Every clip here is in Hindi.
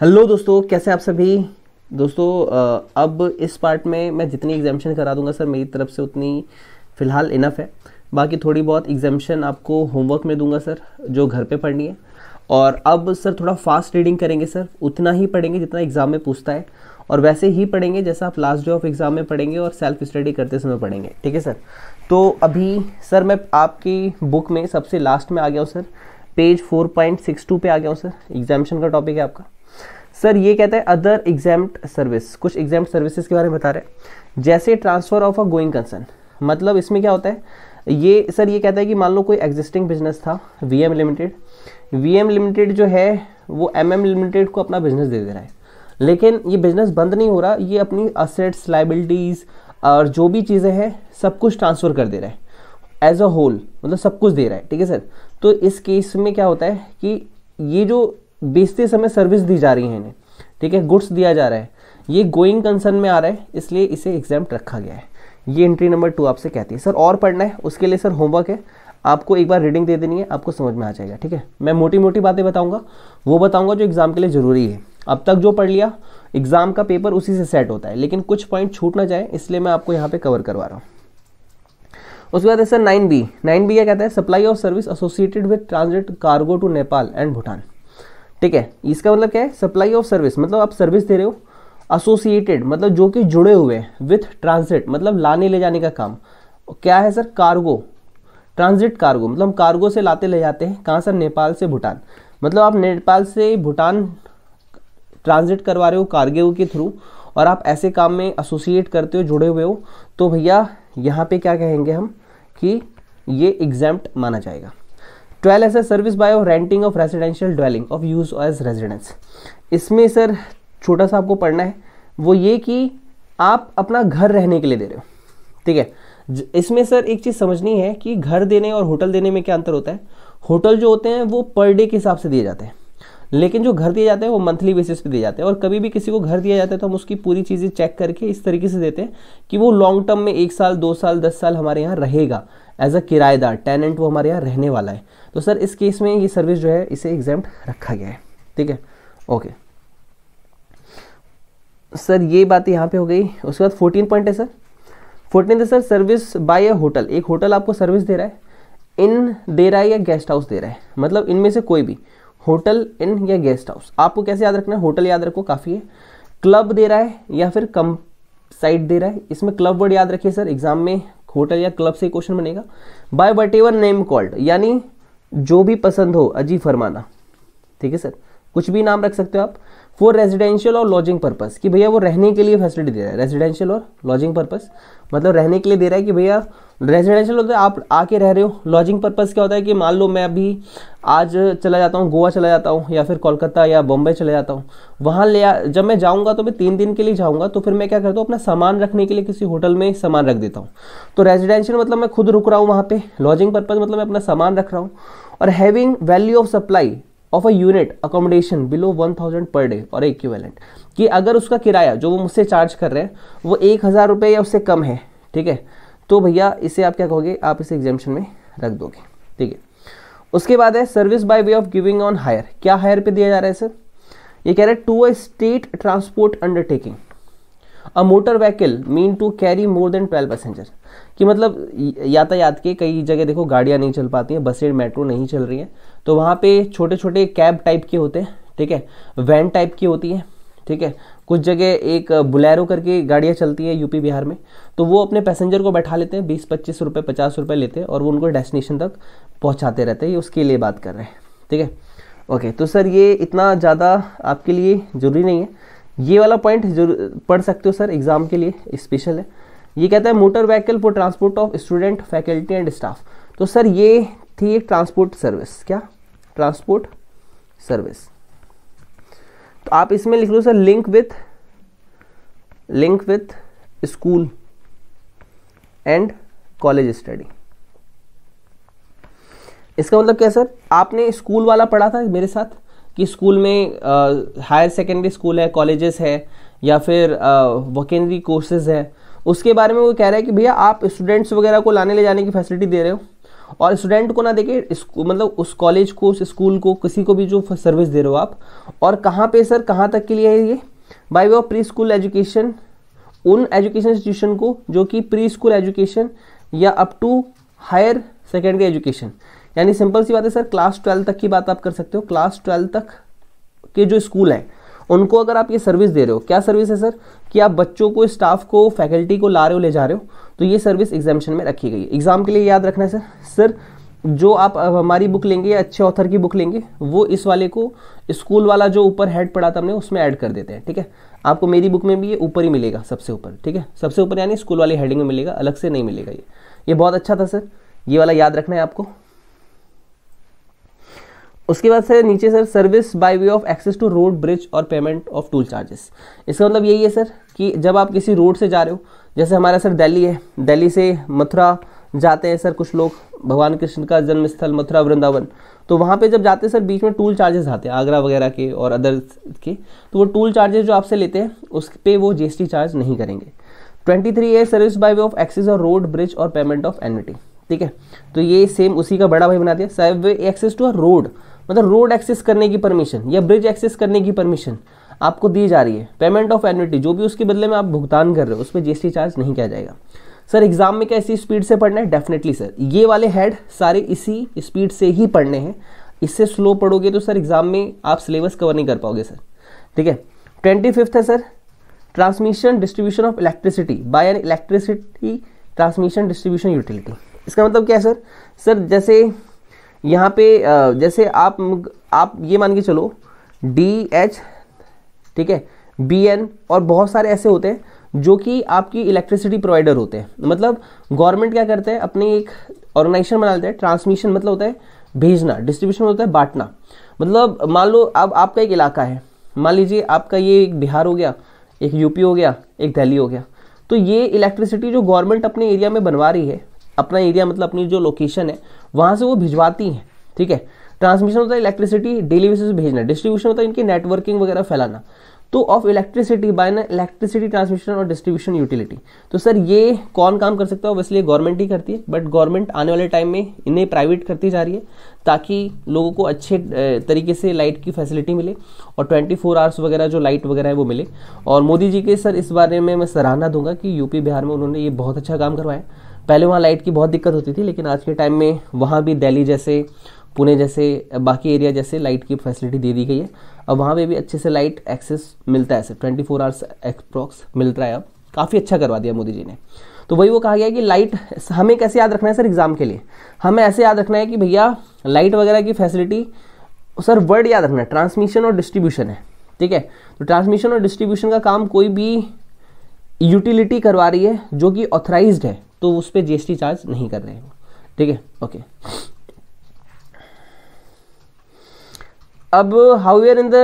हेलो दोस्तों कैसे आप सभी दोस्तों अब इस पार्ट में मैं जितनी एग्जामेशन करा दूंगा सर मेरी तरफ से उतनी फ़िलहाल इनफ है बाकी थोड़ी बहुत एग्जामेशन आपको होमवर्क में दूंगा सर जो घर पे पढ़नी है और अब सर थोड़ा फास्ट रीडिंग करेंगे सर उतना ही पढ़ेंगे जितना एग्ज़ाम में पूछता है और वैसे ही पढ़ेंगे जैसा आप लास्ट डे ऑफ एग्ज़ाम में पढ़ेंगे और सेल्फ स्टडी करते समय पढ़ेंगे ठीक है सर तो अभी सर मैं आपकी बुक में सबसे लास्ट में आ गया हूँ सर पेज 4.62 पे आ गया हूँ सर एग्जामेशन का टॉपिक है आपका सर ये कहता है अदर एग्जाम सर्विस कुछ एग्जाम सर्विसेज के बारे में बता रहे हैं जैसे transfer of a going concern मतलब इसमें क्या होता है ये सर ये कहता है कि मान लो कोई एग्जिस्टिंग बिजनेस था वीएम लिमिटेड वीएम लिमिटेड जो है वो एमएम लिमिटेड को अपना बिजनेस दे दे रहा है लेकिन ये बिजनेस बंद नहीं हो रहा ये अपनी असेट्स लाइबिलिटीज़ और जो भी चीज़ें हैं सब कुछ ट्रांसफ़र कर दे रहा है एज अ होल मतलब सब कुछ दे रहा है ठीक है सर तो इस केस में क्या होता है कि ये जो बेचते समय सर्विस दी जा रही है इन्हें ठीक है गुड्स दिया जा रहा है ये गोइंग कंसर्न में आ रहा है इसलिए इसे एग्जाम रखा गया है ये एंट्री नंबर टू आपसे कहती है सर और पढ़ना है उसके लिए सर होमवर्क है आपको एक बार रीडिंग दे देनी है आपको समझ में आ जाएगा ठीक है मैं मोटी मोटी बातें बताऊंगा वो बताऊंगा जो एग्ज़ाम के लिए ज़रूरी है अब तक जो पढ़ लिया एग्ज़ाम का पेपर उसी से सेट होता है लेकिन कुछ पॉइंट छूट ना जाए इसलिए मैं आपको यहाँ पे कवर करवा रहा हूँ उसके बाद है sir nine B nine B क्या कहता है supply of service associated with transit cargo to Nepal and Bhutan ठीक है इसका मतलब क्या है सप्लाई ऑफ सर्विस मतलब आप सर्विस दे रहे हो एसोसिएटेड मतलब जो कि जुड़े हुए हैं विथ ट्रांसिट मतलब लाने ले जाने का काम क्या है सर कार्गो ट्रांजिट कार्गो मतलब हम कार्गो से लाते ले जाते हैं कहाँ सर नेपाल से भूटान मतलब आप नेपाल से भूटान ट्रांजिट करवा रहे हो कार्गो के थ्रू और आप ऐसे काम में एसोसिएट करते हो जुड़े हुए हो तो भैया यहाँ पे क्या कहेंगे हम कि ये एग्जाम्प्ट माना जाएगा twelve as a service by of renting of residential dwelling of use as residence इसमें सर छोटा सा आपको पढ़ना है वो ये कि आप अपना घर रहने के लिए दे रहे हो ठीक है इसमें सर एक चीज़ समझनी है कि घर देने और होटल देने में क्या अंतर होता है होटल जो होते हैं वो पर डे के हिसाब से दिए जाते हैं लेकिन जो घर दिए जाते हैं वो मंथली बेसिस पे दिए जाते हैं और कभी भी किसी को घर दिया जाता है तो हम उसकी पूरी चीज़ें चेक करके इस तरीके से देते हैं कि वो लॉन्ग टर्म में एक साल दो साल दस साल हमारे यहाँ रहेगा एज अ किराएदार टेनेंट वो हमारे यहाँ रहने वाला है तो सर इस केस में ये सर्विस जो है इसे एग्जाम रखा गया है ठीक है ओके सर ये बात यहाँ पे हो गई उसके बाद फोर्टीन पॉइंट है sir fourteen sir service by a hotel एक होटल आपको सर्विस दे रहा है इन दे रहा है या गेस्ट हाउस दे रहा है मतलब इनमें से कोई भी होटल इन या गेस्ट हाउस आपको कैसे याद रखना है होटल याद रखो काफ़ी है क्लब दे रहा है या फिर कम साइड दे रहा है इसमें क्लब वर्ड याद रखिए सर एग्जाम में होटल या क्लब से क्वेश्चन बनेगा by whatever name called यानी जो भी पसंद हो अजीब फरमाना ठीक है सर कुछ भी नाम रख सकते हो आप फॉर रेजिडेंशियल और लॉजिंग पर्पस कि भैया वो रहने के लिए फैसिलिटी दे रहा है रेजिडेंशियल और लॉजिंग पर्पस मतलब रहने के लिए दे रहा है कि भैया रेजिडेंशियल होता है आप आके रह रहे हो लॉजिंग पर्पस क्या होता है कि मान लो मैं अभी आज चला जाता हूँ गोवा चला जाता हूँ या फिर कोलकाता या बॉम्बे चला जाता हूँ वहाँ ले जब मैं जाऊँगा तो मैं तीन दिन के लिए जाऊँगा तो फिर मैं क्या करता हूँ अपना सामान रखने के लिए किसी होटल में सामान रख देता हूँ तो रेजिडेंशियल मतलब मैं खुद रुक रहा हूँ वहाँ पर लॉजिंग पर्पज़ मतलब मैं अपना सामान रख रहा हूँ और having value of supply of a unit accommodation below one thousand per day और इक्विवेलेंट कि अगर उसका किराया जो वो मुझसे चार्ज कर रहे हैं वो एक हज़ार रुपये या उससे कम है ठीक है तो भैया इसे आप क्या कहोगे आप इसे एग्जामेशन में रख दोगे ठीक है उसके बाद है service by way of giving on hire क्या हायर पे दिया जा रहा है सर ये कह रहे हैं to a state transport undertaking a motor vehicle meant to carry more than twelve passenger कि मतलब यातायात के कई जगह देखो गाड़ियाँ नहीं चल पाती हैं बसें मेट्रो नहीं चल रही हैं तो वहाँ पे छोटे छोटे कैब टाइप के होते हैं ठीक है वैन टाइप की होती है ठीक है कुछ जगह एक बुलेरो करके गाड़ियाँ चलती हैं यूपी बिहार में तो वो अपने पैसेंजर को बैठा लेते हैं बीस पच्चीस रुपये पचास रुपये लेते हैं और वो उनको डेस्टिनेशन तक पहुँचाते रहते हैं ये उसके लिए बात कर रहे हैं ठीक है ओके तो सर ये इतना ज़्यादा आपके लिए ज़रूरी नहीं है ये वाला पॉइंट जरूर पढ़ सकते हो सर एग्ज़ाम के लिए स्पेशल है ये कहता है motor vehicle for transport of student faculty and staff तो सर ये थी एक ट्रांसपोर्ट सर्विस क्या ट्रांसपोर्ट सर्विस तो आप इसमें लिख लो sir link with link with school and college study इसका मतलब क्या सर आपने स्कूल वाला पढ़ा था मेरे साथ कि स्कूल में हायर सेकेंडरी स्कूल है कॉलेजेस है या फिर वकेंडरी कोर्सेज है उसके बारे में वो कह रहा है कि भैया आप स्टूडेंट्स वगैरह को लाने ले जाने की फैसिलिटी दे रहे हो और स्टूडेंट को ना देखे मतलब उस कॉलेज को उस स्कूल को किसी को भी जो सर्विस दे रहे हो आप और कहाँ पे सर कहाँ तक के लिए है ये by way of preschool education उन एजुकेशन इंस्टीट्यूशन को जो कि प्री स्कूल एजुकेशन या up to higher secondary education यानी सिंपल सी बात है सर क्लास ट्वेल्व तक की बात आप कर सकते हो क्लास ट्वेल्व तक के जो स्कूल हैं उनको अगर आप ये सर्विस दे रहे हो क्या सर्विस है सर कि आप बच्चों को स्टाफ को फैकल्टी को ला रहे हो ले जा रहे हो तो ये सर्विस एग्जामेशन में रखी गई है एग्जाम के लिए याद रखना है सर सर जो आप हमारी बुक लेंगे या अच्छे ऑथर की बुक लेंगे वो इस वाले को स्कूल वाला जो ऊपर हेड पड़ा था हमने उसमें ऐड कर देते हैं ठीक है आपको मेरी बुक में भी ये ऊपर ही मिलेगा सबसे ऊपर ठीक है सबसे ऊपर यानी स्कूल वाली हेडिंग में मिलेगा अलग से नहीं मिलेगा ये ये बहुत अच्छा था सर ये वाला याद रखना है आपको उसके बाद सर नीचे sir service by way of access to road bridge और पेमेंट ऑफ टूल चार्जेस इसका मतलब यही है सर कि जब आप किसी रोड से जा रहे हो जैसे हमारा सर दिल्ली है दिल्ली से मथुरा जाते हैं सर कुछ लोग भगवान कृष्ण का जन्म स्थल मथुरा वृंदावन तो वहाँ पे जब जाते हैं सर बीच में टूल चार्जेस आते हैं आगरा वगैरह के और अदर के तो वो टूल चार्जेस जो आपसे लेते हैं उस पर वो जी चार्ज नहीं करेंगे twenty three A service by way of access और रोड ब्रिज और पेमेंट ऑफ एनविटी ठीक है तो ये सेम उसी का बड़ा भाई बना दिया service access to a road मतलब रोड एक्सेस करने की परमिशन या ब्रिज एक्सेस करने की परमिशन आपको दी जा रही है पेमेंट ऑफ एनुटी जो भी उसके बदले में आप भुगतान कर रहे हो उस पर जी चार्ज नहीं किया जाएगा सर एग्जाम में क्या इसी स्पीड से पढ़ना है डेफिनेटली सर ये वाले हेड सारे इसी स्पीड से ही पढ़ने हैं इससे स्लो पढ़ोगे तो सर एग्जाम में आप सिलेबस कवर नहीं कर पाओगे सर ठीक है ट्वेंटी फिफ्थ है sir transmission distribution of electricity by an electricity transmission distribution utility इसका मतलब क्या है सर सर जैसे यहाँ पे जैसे आप आप ये मान के चलो डी एच ठीक है बी एन और बहुत सारे ऐसे होते हैं जो कि आपकी इलेक्ट्रिसिटी प्रोवाइडर होते हैं मतलब गवर्नमेंट क्या करते हैं अपनी एक ऑर्गेनाइजेशन बना लेते हैं ट्रांसमिशन मतलब होता है भेजना डिस्ट्रीब्यूशन मतलब होता है बांटना मतलब मान लो अब आपका एक इलाका है मान लीजिए आपका ये एक बिहार हो गया एक यूपी हो गया एक दिल्ली हो गया तो ये इलेक्ट्रिसिटी जो गवर्नमेंट अपने एरिया में बनवा रही है अपना एरिया मतलब अपनी जो लोकेशन है वहाँ से वो भिजवाती हैं ठीक है ट्रांसमिशन होता है इलेक्ट्रिसिटी डेली बेसिस भेजना डिस्ट्रीब्यूशन होता है इनकी नेटवर्किंग वगैरह फैलाना तो ऑफ इलेक्ट्रिसिटी बाय ना इलेक्ट्रिसिटी ट्रांसमिशन और डिस्ट्रीब्यूशन यूटिलिटी तो सर ये कौन काम कर सकता है वैसे गवर्नमेंट ही करती है बट गवर्नमेंट आने वाले टाइम में इन्हें प्राइवेट करती जा रही है ताकि लोगों को अच्छे तरीके से लाइट की फैसिलिटी मिले और 24 फोर आवर्स वगैरह जो लाइट वगैरह है वो मिले और मोदी जी के सर इस बारे में मैं सराहना दूंगा कि यूपी बिहार में उन्होंने ये बहुत अच्छा काम करवाया पहले वहाँ लाइट की बहुत दिक्कत होती थी लेकिन आज के टाइम में वहाँ भी दिल्ली जैसे पुणे जैसे बाकी एरिया जैसे लाइट की फैसिलिटी दे दी गई है अब वहाँ पर भी अच्छे से लाइट एक्सेस मिलता है sir twenty four hours approx मिल रहा है अब काफ़ी अच्छा करवा दिया मोदी जी ने तो वही वो कहा गया कि लाइट हमें कैसे याद रखना है सर एग्ज़ाम के लिए हमें ऐसे याद रखना है कि भैया लाइट वगैरह की फैसिलिटी सर वर्ड याद रखना है ट्रांसमिशन और डिस्ट्रीब्यूशन है ठीक है तो ट्रांसमिशन और डिस्ट्रीब्यूशन का काम कोई भी यूटिलिटी करवा रही है जो कि ऑथराइज्ड है तो उस पर जीएसटी चार्ज नहीं कर रहे हो ठीक है ओके अब हाउवेयर इन द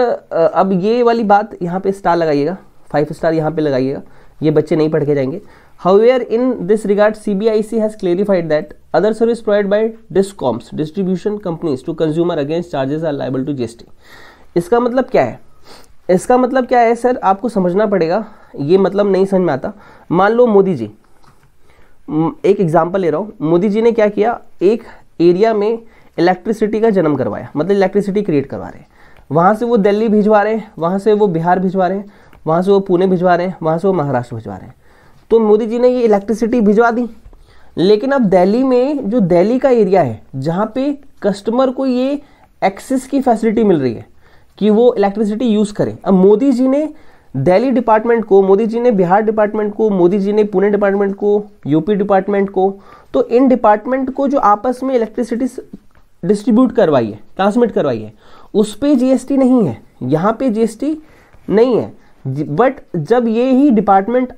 अब ये वाली बात यहाँ पे स्टार लगाइएगा फाइव स्टार यहाँ पे लगाइएगा ये बच्चे नहीं पढ़ के जाएंगे however in this regard C B I C has clarified that other service provide by discoms distribution companies to consumer against charges are liable to GST इसका मतलब क्या है इसका मतलब क्या है सर आपको समझना पड़ेगा ये मतलब नहीं समझ में आता मान लो मोदी जी एक एग्जाम्पल ले रहा हूँ मोदी जी ने क्या किया एक एरिया में इलेक्ट्रिसिटी का जन्म करवाया मतलब इलेक्ट्रिसिटी क्रिएट करवा रहे हैं वहाँ से वो दिल्ली भिजवा रहे हैं वहाँ से वो बिहार भिजवा रहे हैं वहाँ से वो पुणे भिजवा रहे हैं वहाँ से वो महाराष्ट्र भिजवा रहे हैं तो मोदी जी ने ये इलेक्ट्रिसिटी भिजवा दी लेकिन अब दिल्ली में जो दिल्ली का एरिया है जहाँ पे कस्टमर को ये एक्सेस की फैसिलिटी मिल रही है कि वो इलेक्ट्रिसिटी यूज़ करें अब मोदी जी ने दिल्ली डिपार्टमेंट को मोदी जी ने बिहार डिपार्टमेंट को मोदी जी ने पुणे डिपार्टमेंट को यूपी डिपार्टमेंट को तो इन डिपार्टमेंट को जो आपस में इलेक्ट्रिसिटी डिस्ट्रीब्यूट करवाई है ट्रांसमिट करवाई है उस पर जीएसटी नहीं है यहाँ पे जीएसटी नहीं है बट जब ये ही डिपार्टमेंट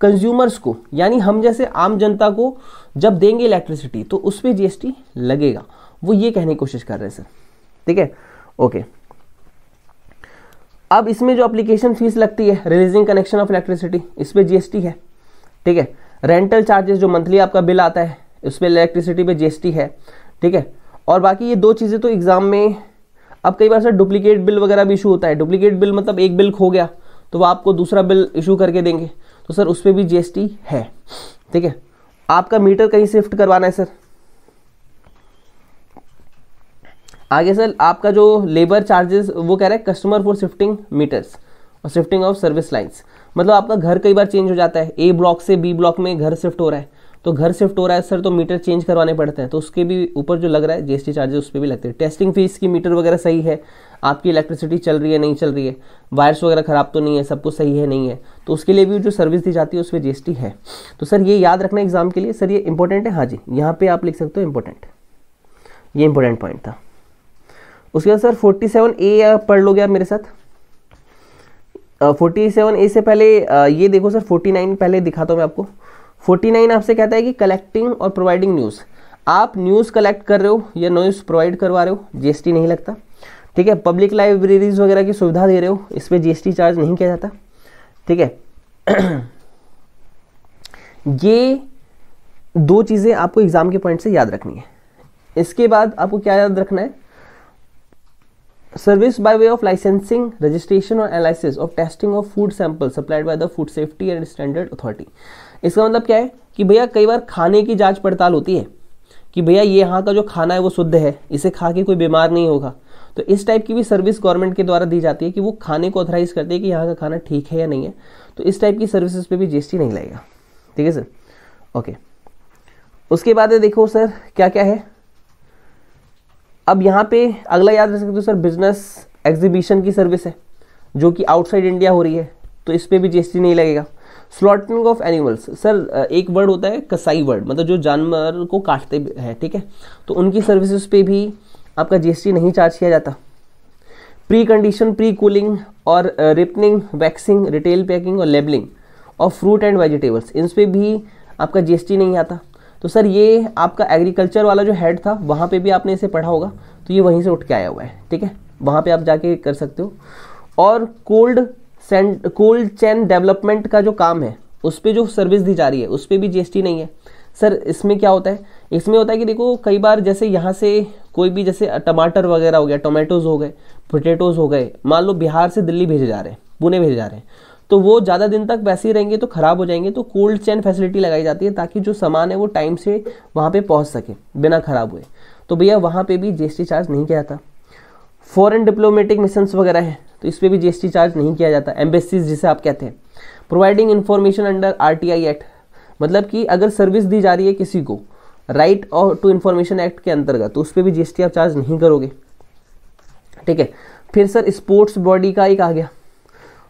कंज्यूमर्स को यानी हम जैसे आम जनता को जब देंगे इलेक्ट्रिसिटी तो उस पर जीएसटी लगेगा वो ये कहने की कोशिश कर रहे हैं सर ठीक है ओके अब इसमें जो अप्लीकेशन फीस लगती है रिलीजिंग कनेक्शन ऑफ इलेक्ट्रिसिटी इस पर जीएसटी है ठीक है रेंटल चार्जेस जो मंथली आपका बिल आता है उस पर इलेक्ट्रिसिटी पे जीएसटी है ठीक है और बाकी ये दो चीज़ें तो एग्ज़ाम में अब कई बार सर डुप्लीकेट बिल वगैरह भी इशू होता है डुप्लीकेट बिल मतलब एक बिल खो गया तो वह आपको दूसरा बिल इशू करके देंगे तो सर उस पर भी जी है ठीक है आपका मीटर कहीं शिफ्ट करवाना है सर आगे सर आपका जो लेबर चार्जेस वो कह रहा है कस्टमर फॉर शिफ्टिंग मीटर्स और शिफ्टिंग ऑफ सर्विस लाइन्स मतलब आपका घर कई बार चेंज हो जाता है ए ब्लॉक से बी ब्लॉक में घर शिफ्ट हो रहा है तो घर शिफ्ट हो रहा है सर तो मीटर चेंज करवाने पड़ते हैं तो उसके भी ऊपर जो लग रहा है जीएसटी चार्जेस उस पर भी लगते हैं टेस्टिंग फीस की मीटर वगैरह सही है आपकी इलेक्ट्रिसिटी चल रही है नहीं चल रही है वायर्स वगैरह ख़राब तो नहीं है सब कुछ सही है नहीं है तो उसके लिए भी जो सर्विस दी जाती है उस पर जीएसटी है तो सर ये याद रखना एग्जाम के लिए सर ये इंपॉर्टेंट है हाँ जी यहाँ पर आप लिख सकते हो इंपॉर्टेंट ये इंपॉर्टेंट पॉइंट था उसके बाद सर फोर्टी सेवन ए पढ़ लोगे आप मेरे साथ फोर्टी सेवन ए से पहले uh, ये देखो सर फोर्टी नाइन पहले दिखाता हूँ मैं आपको फोर्टी नाइन आपसे कहता है कि कलेक्टिंग और प्रोवाइडिंग न्यूज़ आप न्यूज़ कलेक्ट कर रहे हो या न्यूज़ प्रोवाइड करवा रहे हो जीएसटी नहीं लगता ठीक है पब्लिक लाइब्रेरीज वगैरह की सुविधा दे रहे हो इस पर जीएसटी चार्ज नहीं किया जाता ठीक है ये दो चीज़ें आपको एग्ज़ाम के पॉइंट से याद रखनी है इसके बाद आपको क्या याद रखना है service by way of licensing registration और analysis of testing of food sample supplied by the food safety and standard authority इसका मतलब क्या है कि भैया कई बार खाने की जांच पड़ताल होती है कि भैया ये यहाँ का जो खाना है वो शुद्ध है इसे खा के कोई बीमार नहीं होगा तो इस टाइप की भी सर्विस गवर्नमेंट के द्वारा दी जाती है कि वो खाने को ऑथराइज करती है कि यहाँ का खाना ठीक है या नहीं है तो इस टाइप की सर्विसेज पे भी जीएसटी नहीं लगेगा ठीक है सर ओके उसके बाद देखो सर क्या क्या है अब यहाँ पे अगला याद रख सकते हो सर बिजनेस एग्जीबिशन की सर्विस है जो कि आउटसाइड इंडिया हो रही है तो इस पर भी जी नहीं लगेगा स्लॉटिंग ऑफ एनिमल्स सर एक वर्ड होता है कसाई वर्ड मतलब जो जानवर को काटते हैं ठीक है तो उनकी सर्विसेज पे भी आपका जीएसटी नहीं चार्ज किया जाता प्री कंडीशन प्री कूलिंग और रिपनिंग वैक्सिंग रिटेल पैकिंग और लेबलिंग और फ्रूट एंड वेजिटेबल्स इन पर भी आपका जीएसटी नहीं आता तो सर ये आपका एग्रीकल्चर वाला जो हेड था वहाँ पे भी आपने इसे पढ़ा होगा तो ये वहीं से उठ के आया हुआ है ठीक है वहाँ पे आप जाके कर सकते हो और cold send cold chain development का जो काम है उस पर जो सर्विस दी जा रही है उस पर भी जी नहीं है सर इसमें क्या होता है इसमें होता है कि देखो कई बार जैसे यहाँ से कोई भी जैसे टमाटर वगैरह हो गया टोमेटोज़ हो गए पोटेटोज हो गए मान लो बिहार से दिल्ली भेजे जा रहे हैं पुणे भेजे जा रहे हैं तो वो ज़्यादा दिन तक वैसे ही रहेंगे तो ख़राब हो जाएंगे तो कोल्ड चैन फैसिलिटी लगाई जाती है ताकि जो सामान है वो टाइम से वहाँ पर पहुँच सके बिना ख़राब हुए तो भैया वहाँ पर भी जी चार्ज नहीं किया जाता फॉरन डिप्लोमेटिक मिशंस वगैरह हैं तो इस पर भी जी चार्ज नहीं किया जाता एम्बेसीज जिसे आप कहते हैं providing information under R T I act मतलब कि अगर सर्विस दी जा रही है किसी को राइट और टू इन्फॉर्मेशन एक्ट के अंतर्गत तो उस पर भी टी आप चार्ज नहीं करोगे ठीक है फिर सर स्पोर्ट्स बॉडी का एक आ गया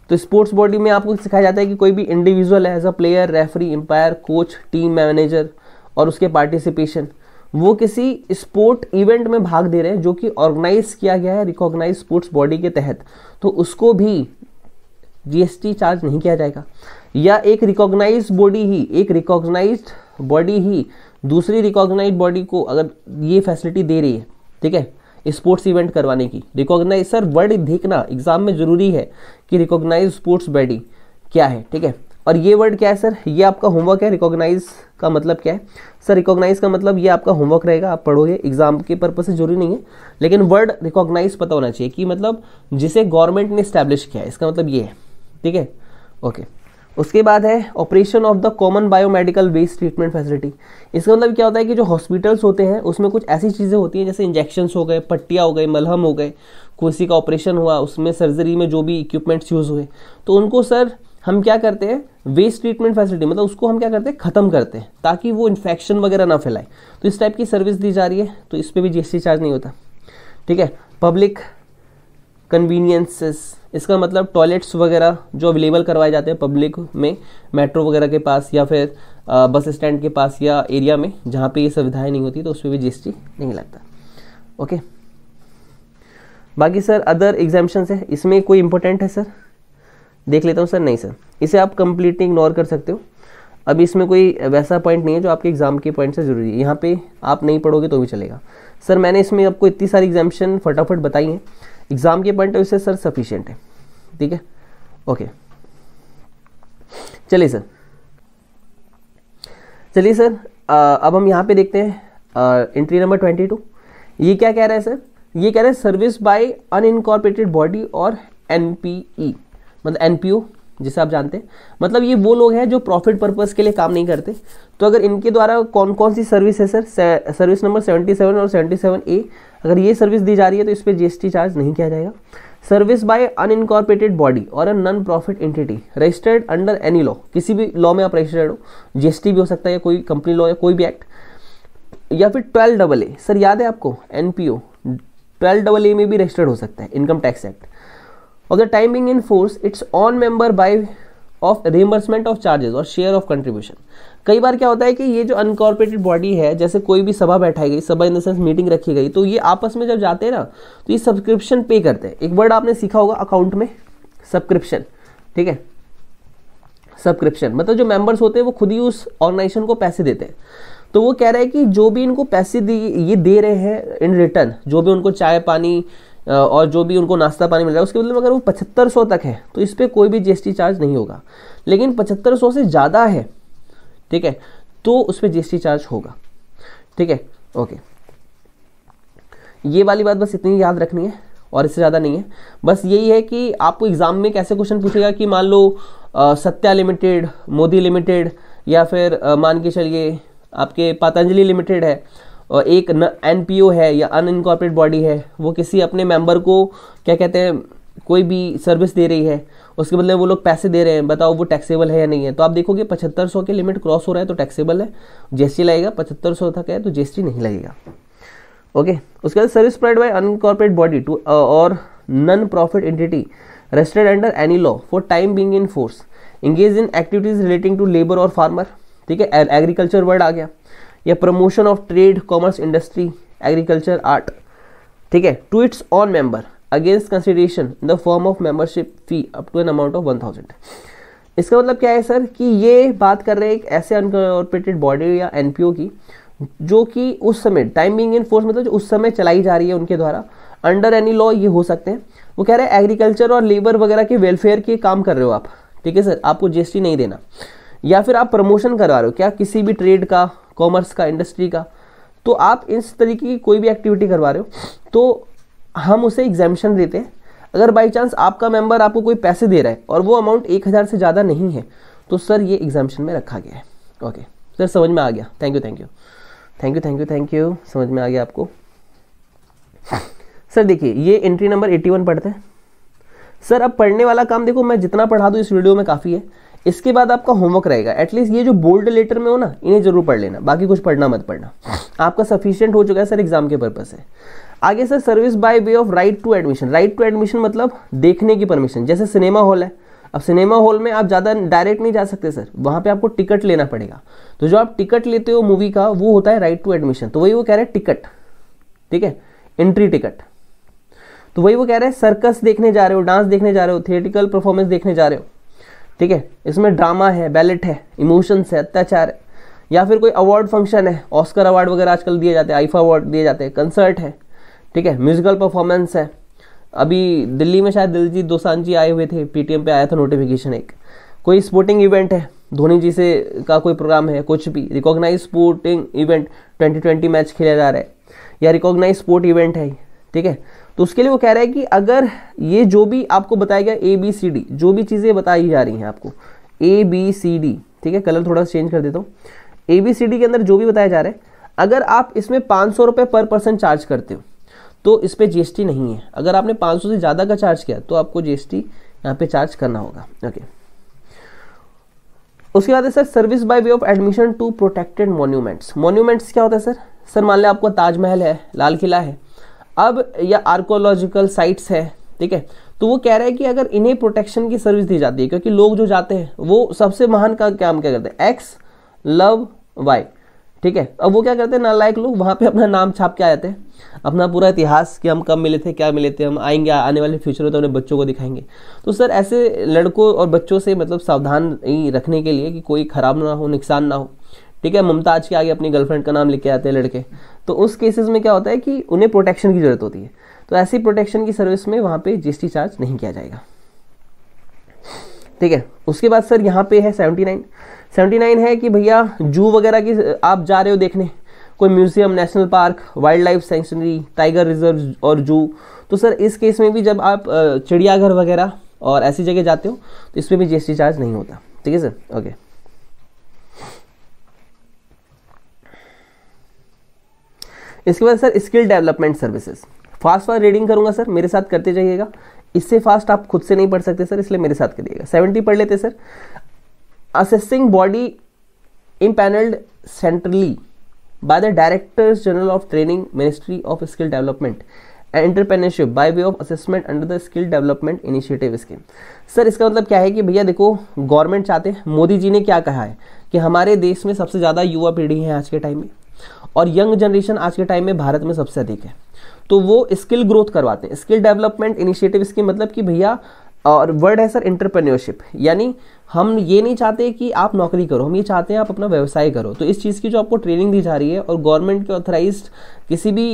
तो स्पोर्ट्स बॉडी में आपको सिखाया जाता है कि कोई भी individual as a player referee umpire coach team manager और उसके पार्टिसिपेशन वो किसी स्पोर्ट इवेंट में भाग दे रहे हैं जो कि ऑर्गेनाइज किया गया है रिकॉग्नाइज स्पोर्ट्स बॉडी के तहत तो उसको भी जीएसटी चार्ज नहीं किया जाएगा या एक रिकॉग्नाइज बॉडी ही एक रिकॉग्नाइज बॉडी ही दूसरी रिकॉग्नाइज बॉडी को अगर ये फैसिलिटी दे रही है ठीक है स्पोर्ट्स इवेंट करवाने की रिकॉग्नाइज सर वर्ड देखना एग्जाम में ज़रूरी है कि रिकॉग्नाइज स्पोर्ट्स बॉडी क्या है ठीक है और ये वर्ड क्या है सर ये आपका होमवर्क है रिकॉग्नाइज का मतलब क्या है सर रिकॉग्नाइज का मतलब ये आपका होमवर्क रहेगा आप पढ़ोगे एग्जाम के पर्पज से जरूरी नहीं है लेकिन वर्ड रिकॉग्नाइज पता होना चाहिए कि मतलब जिसे गवर्नमेंट ने इस्टेब्लिश किया है इसका मतलब ये है ठीक है ओके उसके बाद है operation of the common biomedical waste treatment facility इसका मतलब क्या होता है कि जो हॉस्पिटल्स होते हैं उसमें कुछ ऐसी चीज़ें होती हैं जैसे इंजेक्शन्स हो गए पट्टियाँ हो गई मलहम हो गए किसी का ऑपरेशन हुआ उसमें सर्जरी में जो भी इक्विपमेंट्स यूज़ हुए तो उनको सर हम क्या करते हैं वेस्ट ट्रीटमेंट फैसिलिटी मतलब उसको हम क्या करते हैं ख़त्म करते हैं ताकि वो इन्फेक्शन वगैरह ना फैलाए तो इस टाइप की सर्विस दी जा रही है तो इस पर भी जी चार्ज नहीं होता ठीक है पब्लिक कन्वीनियंसेस इसका मतलब टॉयलेट्स वगैरह जो अवेलेबल करवाए जाते हैं पब्लिक में मेट्रो वगैरह के पास या फिर बस स्टैंड के पास या एरिया में जहाँ पे ये सुविधाएं नहीं होती तो उसमें भी जीएसटी नहीं लगता ओके बाकी सर अदर एग्जामेशन है इसमें कोई इंपॉर्टेंट है सर देख लेता हूँ सर नहीं सर इसे आप कंप्लीटली इग्नोर कर सकते हो अब इसमें कोई वैसा पॉइंट नहीं है जो आपके एग्ज़ाम के पॉइंट से ज़रूरी है यहाँ पे आप नहीं पढ़ोगे तो भी चलेगा सर मैंने इसमें आपको इतनी सारी एग्जामेशन फटाफट बताई है एग्ज़ाम के पॉइंट उससे सर सफिशियंट है ठीक है ओके चलिए सर चलिए सर अब हम यहाँ पे देखते हैं एंट्री नंबर ट्वेंटी टू ये क्या कह रहा है सर ये कह रहा है सर्विस बाय अनइनकॉर्पोरेटेड बॉडी और एनपीई e. मतलब एनपीओ जिसे आप जानते हैं मतलब ये वो लोग हैं जो प्रॉफिट पर्पज़ के लिए काम नहीं करते तो अगर इनके द्वारा कौन कौन सी सर्विस है सर सर्विस नंबर 77 और 77 ए अगर ये सर्विस दी जा रही है तो इस पर जीएसटी चार्ज नहीं किया जाएगा सर्विस बाय अनइनकॉर्पोरेटेड बॉडी और a non profit entity registered under any law किसी भी लॉ में आप रजिस्टर्ड हो जीएसटी भी हो सकता है कोई कंपनी लॉ या कोई भी एक्ट या फिर ट्वेल्व डबल ए सर याद है आपको एनपीओ ट्वेल्व डबल ए में भी रजिस्टर्ड हो सकता है income tax act of the timing in force its own member by of reimbursement of charges और शेयर ऑफ कंट्रीब्यूशन कई बार क्या होता है कि ये जो अनकॉर्पोरेटेड बॉडी है जैसे कोई भी सभा बैठाई गई सभा इन द सेंस मीटिंग रखी गई तो ये आपस में जब जाते हैं ना तो ये सब्सक्रिप्शन पे करते हैं एक वर्ड आपने सीखा होगा अकाउंट में सब्सक्रिप्शन ठीक है सब्सक्रिप्शन मतलब जो मेंबर्स होते हैं वो खुद ही उस ऑर्गेनाइजेशन को पैसे देते हैं तो वो कह रहा है कि जो भी इनको पैसे दिए ये दे रहे हैं इन रिटर्न जो भी उनको चाय पानी और जो भी उनको नाश्ता पानी मिल रहा है उसके में अगर वो पचहत्तर सौ तक है तो इस पर कोई भी जीएसटी चार्ज नहीं होगा लेकिन पचहत्तर सौ से ज़्यादा है ठीक है तो उस पर जीएसटी चार्ज होगा ठीक है ओके ये वाली बात बस इतनी याद रखनी है और इससे ज़्यादा नहीं है बस यही है कि आपको एग्ज़ाम में कैसे क्वेश्चन पूछेगा कि मान लो सत्या लिमिटेड मोदी लिमिटेड या फिर मान के चलिए आपके पतंजलि लिमिटेड है और एक एन है या अन इनकॉर्पोरेट बॉडी है वो किसी अपने मेंबर को क्या कहते हैं कोई भी सर्विस दे रही है उसके बदले वो लोग पैसे दे रहे हैं बताओ वो टैक्सेबल है या नहीं है तो आप देखोगे पचहत्तर सौ के लिमिट क्रॉस हो रहा है तो टैक्सेबल है जीएसटी लगेगा पचहत्तर सौ तक है तो जीएसटी नहीं लगेगा ओके उसके बाद service provide by unincorporated body to और non profit entity registered under any law for time being in force engage in activities relating to labour और फार्मर ठीक है एग्रीकल्चर वर्ड आ गया या promotion of trade commerce industry agriculture art ठीक है to its own member against consideration in the form of membership fee up to an amount of one thousand इसका मतलब क्या है सर कि ये बात कर रहे हैं एक ऐसे अनकॉर्पोरेटेड बॉडी या एन की जो कि उस समय टाइम बिंग इन फोर्स मतलब जो उस समय चलाई जा रही है उनके द्वारा अंडर एनी लॉ ये हो सकते हैं वो कह रहे हैं एग्रीकल्चर और लेबर वगैरह के वेलफेयर के काम कर रहे हो आप ठीक है सर आपको जीएसटी नहीं देना या फिर आप प्रमोशन करवा रहे हो क्या किसी भी ट्रेड का कॉमर्स का इंडस्ट्री का तो आप इस तरीके की कोई भी एक्टिविटी करवा रहे हो तो हम उसे एग्जामेशन देते हैं अगर बाई चांस आपका मेंबर आपको कोई पैसे दे रहा है और वो अमाउंट एक हज़ार से ज़्यादा नहीं है तो सर ये एग्जामेशन में रखा गया है ओके सर समझ में आ गया thank you thank you thank you thank you thank you समझ में आ गया आपको सर देखिए ये एंट्री नंबर वन पढ़ते हैं सर अब पढ़ने वाला काम देखो मैं जितना पढ़ा दूँ इस वीडियो में काफ़ी है इसके बाद आपका होमवर्क रहेगा एटलीस्ट ये जो बोल्ड लेटर में हो ना इन्हें जरूर पढ़ लेना बाकी कुछ पढ़ना मत पढ़ना आपका सफिशियंट हो चुका है सर एग्जाम के पर्पज से आगे sir service by way of right to admission right to admission मतलब देखने की परमिशन जैसे सिनेमा हॉल है अब सिनेमा हॉल में आप ज़्यादा डायरेक्ट नहीं जा सकते सर वहाँ पे आपको टिकट लेना पड़ेगा तो जो आप टिकट लेते हो मूवी का वो होता है राइट टू एडमिशन तो वही वो कह रहे हैं टिकट ठीक है एंट्री टिकट तो वही वो कह रहे हैं सर्कस देखने जा रहे हो डांस देखने जा रहे हो थिएटिकल परफॉर्मेंस देखने जा रहे हो ठीक है इसमें ड्रामा है बैलेट है इमोशंस है अत्याचार है या फिर कोई अवार्ड फंक्शन है ऑस्कर अवार्ड वगैरह आजकल दिए जाते हैं आईफा अवार्ड दिए जाते हैं कंसर्ट है ठीक है म्यूजिकल परफॉर्मेंस है अभी दिल्ली में शायद दिलजीत दोसांझ जी आए हुए थे पीटीएम पे आया था नोटिफिकेशन एक कोई स्पोर्टिंग इवेंट है धोनी जी से का कोई प्रोग्राम है कुछ भी रिकॉग्नाइज स्पोर्टिंग इवेंट 2020 मैच खेला जा रहा है या रिकॉग्नाइज स्पोर्ट इवेंट है ठीक है तो उसके लिए वो कह रहा है कि अगर ये जो भी आपको बताया गया ए बी सी डी जो भी चीज़ें बताई जा रही हैं आपको ए बी सी डी ठीक है कलर थोड़ा चेंज कर देता हूँ ए बी सी डी के अंदर जो भी बताया जा रहा है अगर आप इसमें पाँच सौ रुपये पर पर्सन चार्ज करते हो तो इस पर जीएसटी नहीं है अगर आपने सौ से ज़्यादा का चार्ज किया तो आपको जीएसटी यहाँ पे चार्ज करना होगा ओके उसके बाद है sir service by way of admission to protected monuments monuments क्या होता है सर सर मान लें आपका ताजमहल है लाल किला है अब या आर्कोलॉजिकल साइट्स है ठीक है तो वो कह रहा है कि अगर इन्हें प्रोटेक्शन की सर्विस दी जाती है क्योंकि लोग जो जाते हैं वो सबसे महान का काम क्या करते हैं एक्स लव वाई ठीक है अब वो क्या करते हैं नालायक लोग वहाँ पे अपना नाम छाप के आ जाते हैं अपना पूरा इतिहास कि हम कब मिले थे क्या मिले थे हम आएंगे आने वाले फ्यूचर में तो अपने बच्चों को दिखाएंगे तो सर ऐसे लड़कों और बच्चों से मतलब सावधान रखने के लिए कि कोई ख़राब ना हो नुकसान ना हो ठीक है मुमताज के आगे अपनी गर्लफ्रेंड का नाम लिख के आते हैं लड़के तो उस केसेस में क्या होता है कि उन्हें प्रोटेक्शन की ज़रूरत होती है तो ऐसी प्रोटेक्शन की सर्विस में वहाँ पे जीएसटी चार्ज नहीं किया जाएगा ठीक है उसके बाद सर यहाँ पे है सेवेंटी नाइन सेवेंटी नाइन है कि भैया जू वगैरह की आप जा रहे हो देखने कोई museum national park wildlife sanctuary tiger reserve और जू तो सर इस केस में भी जब आप चिड़ियाघर वगैरह और ऐसी जगह जाते हो तो इसमें भी जीएसटी चार्ज नहीं होता ठीक है सर ओके इसके बाद sir skill development services fast fast reading करूंगा सर मेरे साथ करते जाइएगा इससे फास्ट आप खुद से नहीं पढ़ सकते सर इसलिए मेरे साथ करिएगा सेवेंटी पढ़ लेते sir assessing body empanelled centrally by the directors general of training ministry of skill development and entrepreneurship by way of assessment under the skill development initiative scheme sir इसका मतलब क्या है कि भैया देखो गवर्नमेंट चाहते हैं मोदी जी ने क्या कहा है कि हमारे देश में सबसे ज़्यादा युवा पीढ़ी है आज के टाइम में और यंग जनरेशन आज के टाइम में भारत में सबसे अधिक है तो वो स्किल ग्रोथ करवाते हैं स्किल डेवलपमेंट इनिशिएटिव इसकी मतलब कि भैया और वर्ड है सर इंटरप्रेन्योरशिप यानी हम ये नहीं चाहते कि आप नौकरी करो हम ये चाहते हैं आप अपना व्यवसाय करो तो इस चीज़ की जो आपको ट्रेनिंग दी जा रही है और गवर्नमेंट के ऑथराइज किसी भी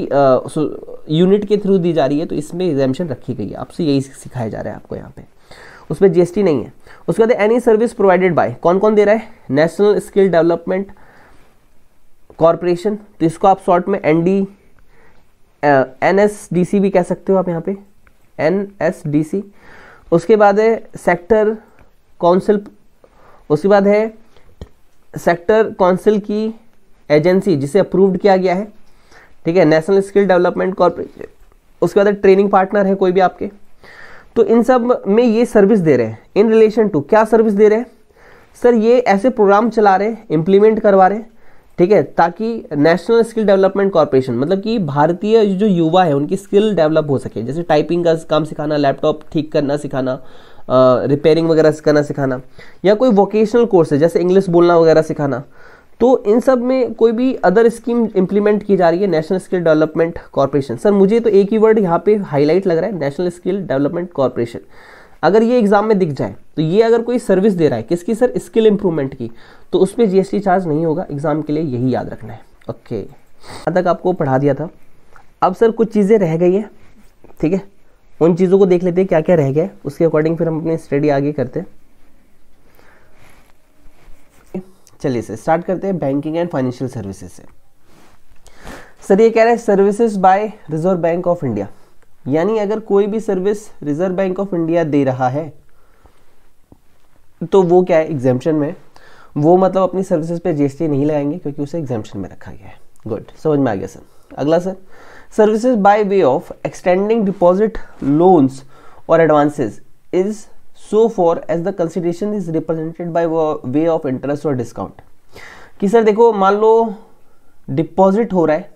यूनिट के थ्रू दी जा रही है तो इसमें एग्जामेशन रखी गई है आपसे यही सिखाया जा रहा है आपको यहाँ पे उसमें जी नहीं है उसके बाद एनी सर्विस प्रोवाइडेड बाय कौन कौन दे रहा है नेशनल स्किल डेवलपमेंट कॉरपोरेशन तो इसको आप शॉर्ट में N D N S D C भी कह सकते हो आप यहाँ पे एन एस डी सी उसके बाद है सेक्टर काउंसिल उसके बाद है सेक्टर काउंसिल की एजेंसी जिसे अप्रूव्ड किया गया है ठीक है नेशनल स्किल डेवलपमेंट कॉरपोरेशन उसके बाद ट्रेनिंग पार्टनर है कोई भी आपके तो इन सब में ये सर्विस दे रहे हैं इन रिलेशन टू क्या सर्विस दे रहे हैं सर ये ऐसे प्रोग्राम चला रहे हैं इम्प्लीमेंट करवा रहे हैं ठीक है ताकि नेशनल स्किल डेवलपमेंट कॉरपोरेशन मतलब कि भारतीय जो युवा है उनकी स्किल डेवलप हो सके जैसे टाइपिंग का काम सिखाना लैपटॉप ठीक करना सिखाना रिपेयरिंग वगैरह करना सिखाना या कोई वोकेशनल कोर्स है जैसे इंग्लिश बोलना वगैरह सिखाना तो इन सब में कोई भी अदर स्कीम इंप्लीमेंट की जा रही है national skill development corporation sir मुझे तो एक ही वर्ड यहाँ पे हाईलाइट लग रहा है नेशनल स्किल डेवलपमेंट कॉरपोरेशन अगर ये एग्जाम में दिख जाए तो ये अगर कोई सर्विस दे रहा है किसकी सर स्किल इंप्रूवमेंट की तो उस पर जीएसटी चार्ज नहीं होगा एग्ज़ाम के लिए यही याद रखना है ओके यहाँ तक आपको पढ़ा दिया था अब सर कुछ चीज़ें रह गई हैं ठीक है उन चीज़ों को देख लेते हैं क्या क्या रह गया उसके अकॉर्डिंग फिर हम अपनी स्टडी आगे करते हैं चलिए सर स्टार्ट करते हैं बैंकिंग एंड फाइनेंशियल सर्विसेज से सर ये कह रहे हैं services by reserve bank of India यानी अगर कोई भी service reserve bank of India दे रहा है तो वो क्या है एग्जामेशन में वो मतलब अपनी सर्विसेज पे जीएसटी नहीं लगाएंगे क्योंकि उसे एग्जामेशन में रखा गया है गुड समझ में आ गया सर अगला sir services by way of extending deposit loans और advances is so far as the consideration is represented by way of interest और डिस्काउंट कि सर देखो मान लो डिपॉजिट हो रहा है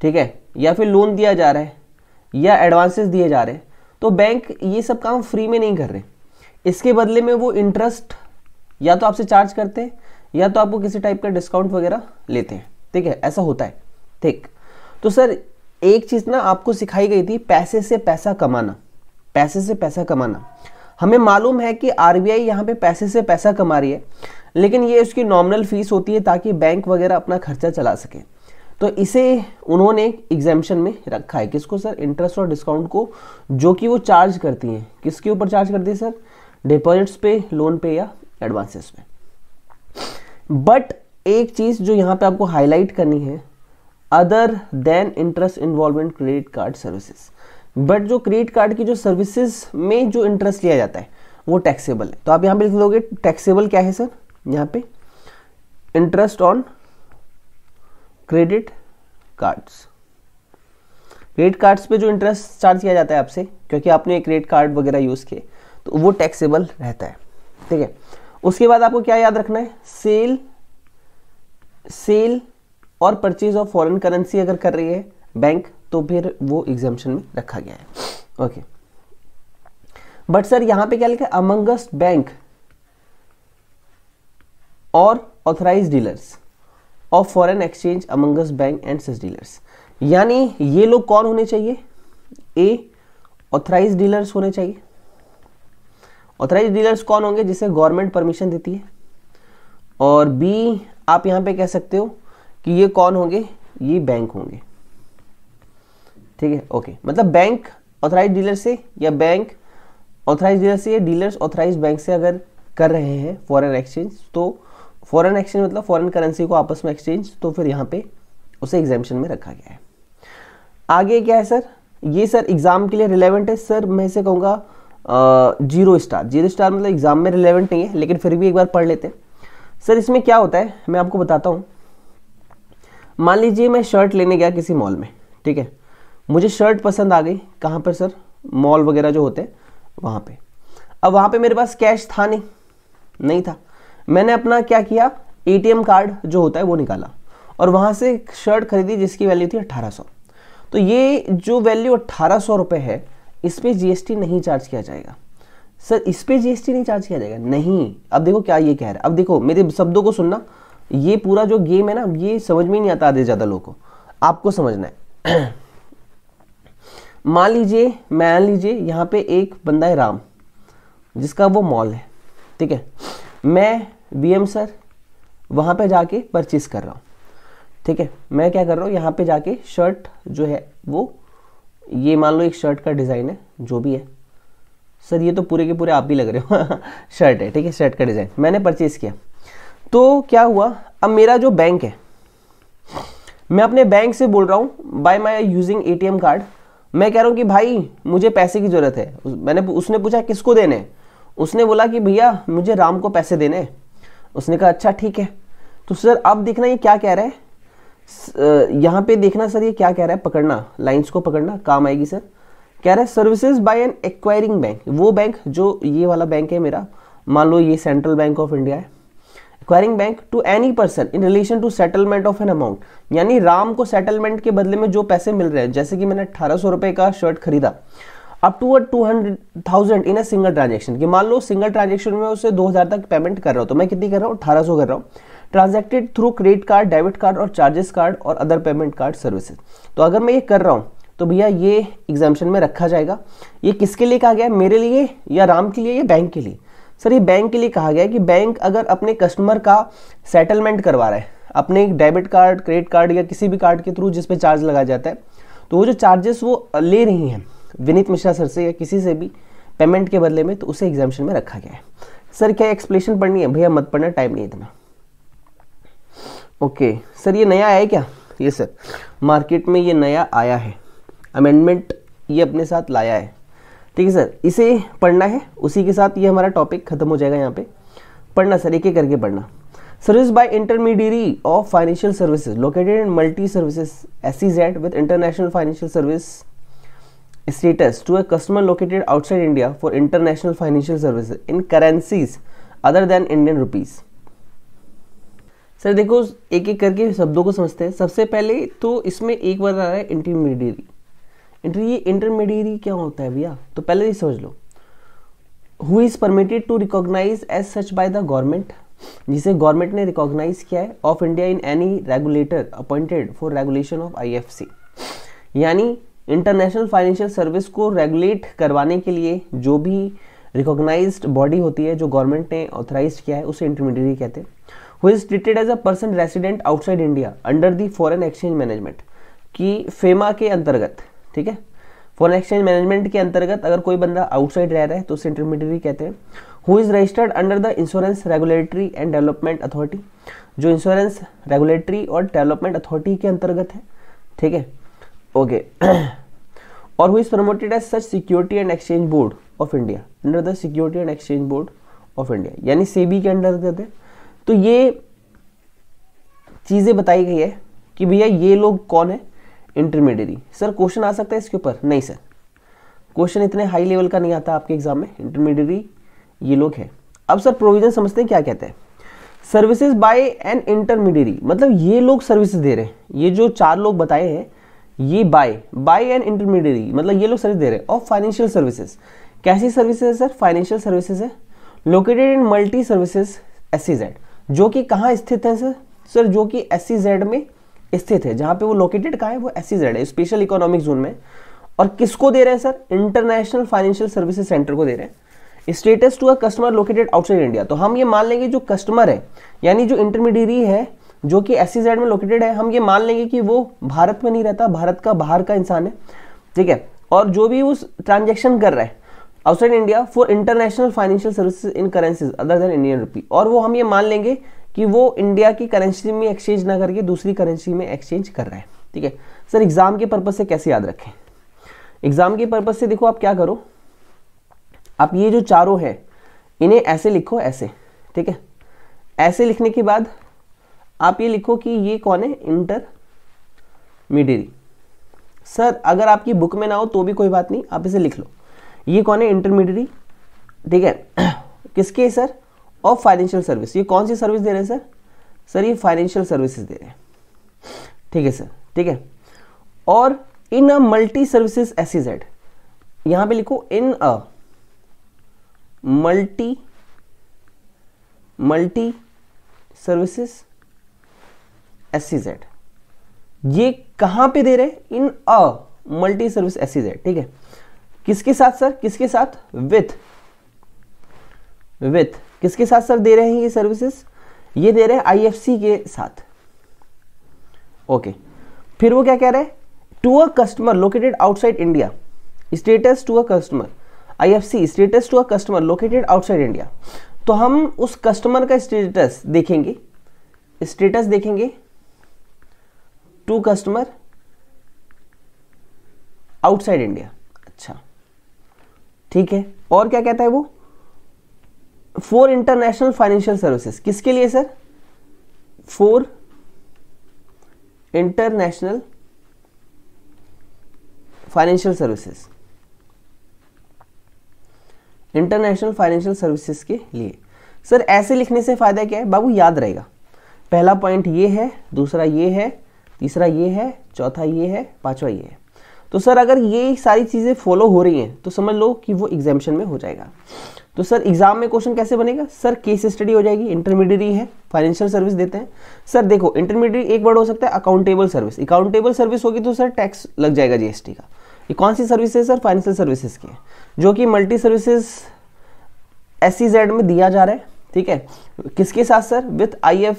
ठीक है या फिर लोन दिया जा रहा है या एडवांसेस दिए जा रहे हैं तो बैंक ये सब काम फ्री में नहीं कर रहे इसके बदले में वो इंटरेस्ट या तो आपसे चार्ज करते हैं या तो आपको किसी टाइप का डिस्काउंट वगैरह लेते हैं ठीक है ऐसा होता है ठीक तो सर एक चीज़ ना आपको सिखाई गई थी पैसे से पैसा कमाना पैसे से पैसा कमाना हमें मालूम है कि आर बी आई यहाँ पर पैसे से पैसा कमा रही है लेकिन ये उसकी नॉमिनल फीस होती है ताकि बैंक वगैरह अपना खर्चा चला सके तो इसे उन्होंने एग्जामेशन में रखा है किसको सर इंटरेस्ट और डिस्काउंट को जो कि वो चार्ज करती हैं किसके ऊपर चार्ज करती है सर डिपॉजिट्स पे लोन पे या एडवांसेस में बट एक चीज़ जो यहां पे आपको हाईलाइट करनी है other than interest involvement credit card services but जो क्रेडिट कार्ड की जो सर्विसेज में जो इंटरेस्ट लिया जाता है वो टैक्सेबल है तो आप यहां पे लिख लोगे टैक्सेबल क्या है सर यहां पे interest on credit cards credit cards पे जो इंटरेस्ट चार्ज किया जाता है आपसे क्योंकि आपने क्रेडिट कार्ड वगैरह यूज़ किए तो वो टैक्सेबल रहता है ठीक है उसके बाद आपको क्या याद रखना है सेल सेल और परचेज ऑफ फॉरेन करेंसी अगर कर रही है बैंक तो फिर वो एग्जामेशन में रखा गया है ओके बट सर यहां पे क्या लिखा है अमंगस बैंक और authorised dealers of foreign exchange amongst bank and such dealers यानी ये लोग कौन होने चाहिए ए ऑथराइज डीलर्स होने चाहिए ऑथराइज डीलर्स कौन होंगे जिसे गवर्नमेंट परमिशन देती है और बी आप यहाँ पे कह सकते हो कि ये कौन होंगे ये बैंक होंगे ठीक है ओके मतलब बैंक ऑथराइज डीलर से या बैंक ऑथराइज डीलर से या डीलर्स ऑथराइज बैंक से अगर कर रहे हैं फॉरन एक्सचेंज तो फॉरन एक्सचेंज मतलब फॉरन करेंसी को आपस में एक्सचेंज तो फिर यहां पर उसे एग्जामेशन में रखा गया है आगे क्या है सर ये सर एग्ज़ाम के लिए रिलेवेंट है सर मैं इसे कहूंगा जीरो स्टार जीरो स्टार मतलब एग्जाम में रिलेवेंट नहीं है लेकिन फिर भी एक बार पढ़ लेते हैं सर इसमें क्या होता है मैं आपको बताता हूँ मान लीजिए मैं शर्ट लेने गया किसी मॉल में ठीक है मुझे शर्ट पसंद आ गई कहाँ पर सर मॉल वगैरह जो होते हैं वहाँ पे अब वहाँ पे मेरे पास कैश था नहीं नहीं था मैंने अपना क्या किया एटीएम कार्ड जो होता है वो निकाला और वहाँ से शर्ट खरीदी जिसकी वैल्यू थी अट्ठारह तो ये जो वैल्यू अट्ठारह सौ है इस पर जीएसटी नहीं चार्ज किया जाएगा सर इस पर जीएसटी नहीं चार्ज किया जाएगा नहीं अब देखो क्या ये कह रहा है अब देखो मेरे शब्दों को सुनना ये पूरा जो गेम है ना ये समझ में नहीं आता आधे ज़्यादा लोगों को आपको समझना है मान लीजिए मान लीजिए यहाँ पे एक बंदा है राम जिसका वो मॉल है ठीक है मैं वी सर वहाँ पे जाके परचेस कर रहा हूँ ठीक है मैं क्या कर रहा हूँ यहाँ पे जाके शर्ट जो है वो ये मान लो एक शर्ट का डिज़ाइन है जो भी है सर ये तो पूरे के पूरे आप भी लग रहे हो शर्ट है ठीक है शर्ट का डिज़ाइन मैंने परचेज़ किया तो क्या हुआ अब मेरा जो बैंक है मैं अपने बैंक से बोल रहा हूँ by my using a card मैं कह रहा हूँ कि भाई मुझे पैसे की ज़रूरत है मैंने उसने पूछा किसको देने उसने बोला कि भैया मुझे राम को पैसे देने उसने कहा अच्छा ठीक है तो सर अब देखना ये क्या कह रहे हैं यहाँ पे देखना सर ये क्या कह रहा है पकड़ना लाइंस को पकड़ना काम आएगी सर कह रहा है services by an acquiring bank वो बैंक जो ये वाला बैंक है मेरा मान लो ये सेंट्रल बैंक ऑफ इंडिया है acquiring bank to any person in relation to settlement of an amount यानी राम को सेटलमेंट के बदले में जो पैसे मिल रहे हैं जैसे कि मैंने अठारह सौ रुपए का शर्ट खरीदा up to two hundred thousand in a single transaction कि मान लो सिंगल ट्रांजेक्शन में उसे दो हज़ार तक पेमेंट कर रहा हूँ तो मैं कितनी कर रहा हूँ अठारह सौ कर रहा हूँ transacted through credit card debit card और चार्जेस कार्ड और अदर पेमेंट कार्ड सर्विसेज तो अगर मैं ये कर रहा हूँ तो भैया ये एग्जामेशन में रखा जाएगा ये किसके लिए कहा गया है मेरे लिए या राम के लिए या बैंक के लिए सर ये बैंक के लिए कहा गया है कि बैंक अगर अपने कस्टमर का सेटलमेंट करवा रहा है अपने डेबिट कार्ड क्रेडिट कार्ड या किसी भी कार्ड के थ्रू जिस पे चार्ज लगाया जाता है तो वो जो चार्जेस वो ले रही हैं विनीत मिश्रा सर से या किसी से भी पेमेंट के बदले में तो उसे एग्जामेशन में रखा गया है सर क्या एक्सप्लेशन पढ़नी है भैया मत पढ़ना टाइम नहीं इतना ओके सर ये नया आया है क्या ये सर मार्केट में ये नया आया है अमेंडमेंट ये अपने साथ लाया है ठीक है सर इसे पढ़ना है उसी के साथ ये हमारा टॉपिक ख़त्म हो जाएगा यहाँ पे पढ़ना सर एक एक करके पढ़ना service by intermediary of financial services located in multi services S C Z with international financial service status to a customer located outside India for international financial services in currencies other than Indian rupees sir देखो एक एक करके शब्दों को समझते हैं सबसे पहले तो इसमें एक बार आ रहा है इंटरमीडियरी इंटर ये इंटरमीडियरी क्या होता है भैया तो पहले ये समझ लो who is permitted to recognise as such by the government जिसे गवर्नमेंट ने रिकॉग्नाइज किया है of India in any regulator appointed for regulation of I यानी इंटरनेशनल फाइनेंशियल सर्विस को रेगुलेट करवाने के लिए जो भी रिकॉग्नाइज्ड बॉडी होती है जो गवर्नमेंट ने ऑथराइज किया है उसे इंटरमीडियरी कहते हैं who is treated as a person resident outside India under the foreign exchange management की फेमा के अंतर्गत ठीक है फॉरन एक्सचेंज मैनेजमेंट के अंतर्गत अगर कोई बंदा आउटसाइड रह रहा है तो उसे इंटरमीडियरी कहते हैं who is registered under the insurance regulatory and development authority जो इंश्योरेंस रेगुलेटरी और डेवलपमेंट अथॉरिटी के अंतर्गत है ठीक है ओके और who is promoted as such security and exchange board of India under the security and exchange board of India यानी सेबी के अंडर है तो ये चीज़ें बताई गई है कि भैया ये लोग कौन है इंटरमीडियरी सर क्वेश्चन आ सकता है इसके ऊपर नहीं सर क्वेश्चन इतने हाई लेवल का नहीं आता आपके एग्जाम में इंटरमीडियरी ये लोग हैं अब सर प्रोविजन समझते हैं क्या कहते हैं सर्विसेज बाय एन इंटरमीडियरी मतलब ये लोग सर्विसेज दे रहे हैं ये जो चार लोग बताए हैं ये बाय बाय एन इंटरमीडियरी मतलब ये लोग सर्विस दे रहे हैं और फाइनेंशियल सर्विसेज कैसी सर्विसेज है सर फाइनेंशियल सर्विसेज है located in multi services S C Z जो कि कहाँ स्थित है सर सर जो कि एस में स्थित है जहाँ पे वो लोकेटेड कहाँ है वो एस है स्पेशल इकोनॉमिक जोन में और किसको दे रहे हैं sir international financial services centre को दे रहे हैं status to a customer located outside India तो हम ये मान लेंगे जो कस्टमर है यानी जो इंटरमीडियरी है जो कि एस में लोकेटेड है हम ये मान लेंगे कि वो भारत में नहीं रहता भारत का बाहर का इंसान है ठीक है और जो भी उस ट्रांजेक्शन कर रहा है outside India for international financial services in currencies other than Indian rupee और वो हम ये मान लेंगे कि वो इंडिया की करेंसी में एक्सचेंज ना करके दूसरी करेंसी में एक्सचेंज कर रहा है ठीक है सर एग्जाम के पर्पज से कैसे याद रखें एग्जाम के पर्पज से देखो आप क्या करो आप ये जो चारों हैं इन्हें ऐसे लिखो ऐसे ठीक है ऐसे लिखने के बाद आप ये लिखो कि ये कौन है इंटरमीडियरी सर अगर आपकी बुक में ना हो तो भी कोई बात नहीं आप इसे लिख लो ये कौन है इंटरमीडियरी ठीक है किसके है सर ऑफ फाइनेंशियल सर्विस ये कौन सी सर्विस दे रहे हैं सर सर ये फाइनेंशियल सर्विसेज दे रहे हैं ठीक है सर ठीक है और in a multi services S Z यहां पे लिखो in a multi multi services S Z ये कहां पे दे रहे हैं in a multi service S Z ठीक है किसके साथ सर किसके साथ विथ विथ किसके साथ सर दे रहे हैं ये सर्विसेज ये दे रहे हैं आईएफसी के साथ ओके फिर वो क्या कह रहे हैं to a customer located outside India status to a customer IFC status to a customer located outside India तो हम उस कस्टमर का स्टेटस देखेंगे स्टेटस देखेंगे टू कस्टमर आउटसाइड इंडिया अच्छा ठीक है और क्या कहता है वो फोर इंटरनेशनल फाइनेंशियल सर्विसेज किसके लिए sir for international financial services international financial services के लिए सर ऐसे लिखने से फ़ायदा क्या है बाबू याद रहेगा पहला पॉइंट ये है दूसरा ये है तीसरा ये है चौथा ये है पांचवा ये है तो सर अगर ये सारी चीज़ें फॉलो हो रही हैं तो समझ लो कि वो एग्जामेशन में हो जाएगा तो सर एग्जाम में क्वेश्चन कैसे बनेगा सर केस स्टडी हो जाएगी इंटरमीडियरी है फाइनेंशियल सर्विस देते हैं सर देखो इंटरमीडिएट एक वर्ड हो सकता है अकाउंटेबल सर्विस अकाउंटेबल सर्विस होगी तो सर टैक्स लग जाएगा जीएसटी का ये कौन सी सर्विस है सर फाइनेंशियल सर्विसेज की जो कि मल्टी सर्विसेज एस में दिया जा रहा है ठीक है किसके साथ सर विथ आई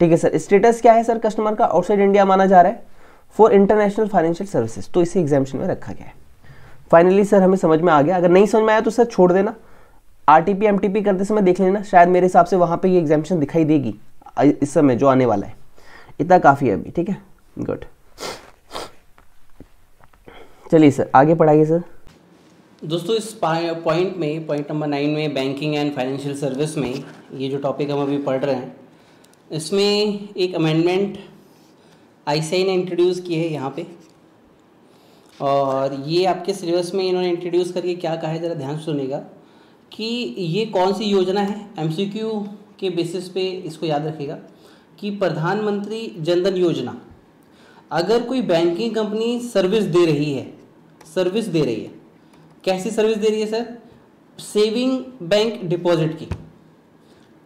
ठीक है सर स्टेटस क्या है सर कस्टमर का आउटसाइड इंडिया माना जा रहा है फॉर इंटरनेशनल फाइनेंशियल सर्विसेज तो इसे एग्जामेशन में रखा गया है फाइनली सर हमें समझ में आ गया अगर नहीं समझ में आया तो सर छोड़ देना R T P M T P करते समय देख लेना शायद मेरे हिसाब से वहाँ पर ये एग्जामेशन दिखाई देगी इस समय जो आने वाला है इतना काफ़ी है अभी ठीक है गुड चलिए सर आगे पढ़ाइए सर दोस्तों इस पॉइंट में पॉइंट नंबर नाइन में बैंकिंग एंड फाइनेंशियल सर्विस में ये जो टॉपिक हम अभी पढ़ रहे हैं इसमें एक अमेंडमेंट आईसीआई ने इंट्रोड्यूस किए है यहाँ पे और ये आपके सिलेबस में इन्होंने इंट्रोड्यूस करके क्या कहा है ज़रा ध्यान सुनेगा कि ये कौन सी योजना है एम के बेसिस पे इसको याद रखेगा कि प्रधानमंत्री जनधन योजना अगर कोई बैंकिंग कंपनी सर्विस दे रही है सर्विस दे रही है कैसी सर्विस दे रही है सर सेविंग बैंक डिपॉजिट की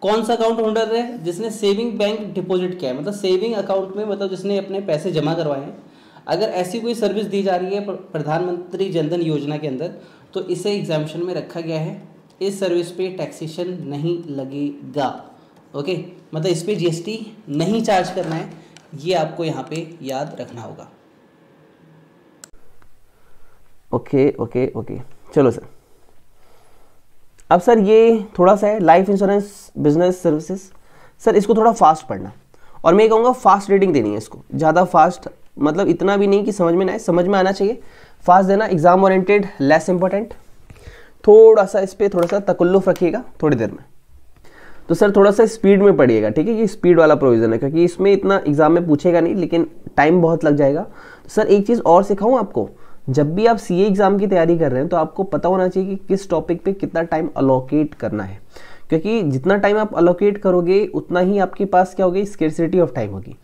कौन सा अकाउंट होल्डर है जिसने सेविंग बैंक डिपॉजिट किया है मतलब सेविंग अकाउंट में मतलब जिसने अपने पैसे जमा करवाए हैं अगर ऐसी कोई सर्विस दी जा रही है प्रधानमंत्री जनधन योजना के अंदर तो इसे एग्जामेशन में रखा गया है इस सर्विस पे टैक्सेशन नहीं लगेगा ओके मतलब इस पर जीएसटी नहीं चार्ज करना है ये आपको यहाँ पे याद रखना होगा ओके ओके ओके चलो सर अब सर ये थोड़ा सा है life insurance business services sir इसको थोड़ा फास्ट पढ़ना और मैं ये कहूँगा फास्ट रीडिंग देनी है इसको ज़्यादा फास्ट मतलब इतना भी नहीं कि समझ में ना आए समझ में आना चाहिए फास्ट देना एग्जाम ओरिएंटेड लेस इंपॉर्टेंट थोड़ा सा इस पर थोड़ा सा तकल्लुफ रखिएगा थोड़ी देर में तो सर थोड़ा सा स्पीड में पढ़िएगा ठीक है ये स्पीड वाला प्रोविज़न है क्योंकि इसमें इतना एग्जाम में पूछेगा नहीं लेकिन टाइम बहुत लग जाएगा तो सर एक चीज़ और सिखाऊँ आपको जब भी आप सी एग्ज़ाम की तैयारी कर रहे हैं तो आपको पता होना चाहिए कि किस टॉपिक पे कितना टाइम अलोकेट करना है क्योंकि जितना टाइम आप अलोकेट करोगे उतना ही आपके पास क्या होगी स्केरसिटी ऑफ टाइम होगी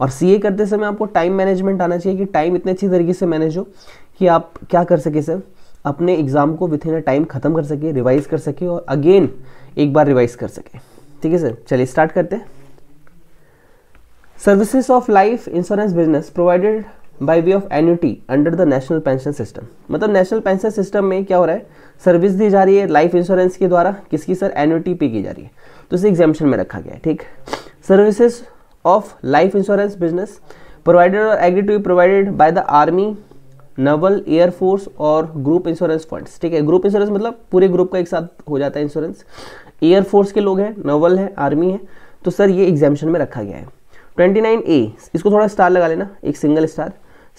और सी करते समय आपको टाइम मैनेजमेंट आना चाहिए कि टाइम इतने अच्छी तरीके से मैनेज हो कि आप क्या कर सके सर अपने एग्ज़ाम को विथ इन अ टाइम ख़त्म कर सके रिवाइज़ कर सके और अगेन एक बार रिवाइज कर सके ठीक है सर चलिए स्टार्ट करते हैं services of life insurance business provided by way of annuity under the national pension system मतलब नेशनल पेंशन सिस्टम में क्या हो रहा है सर्विस दी जा रही है लाइफ इंश्योरेंस के द्वारा किसकी सर एन्यूटी पे की जा रही है तो इसे एग्जामेशन में रखा गया है ठीक services of life insurance business provided और agree to provided by the army naval air force और ग्रुप इंश्योरेंस फंड्स ठीक है ग्रुप इंश्योरेंस मतलब पूरे ग्रुप का एक साथ हो जाता है इंश्योरेंस एयरफोर्स के लोग हैं नवल है आर्मी है तो सर ये एग्जामेशन में रखा गया है 29 ए इसको थोड़ा स्टार लगा लेना एक single star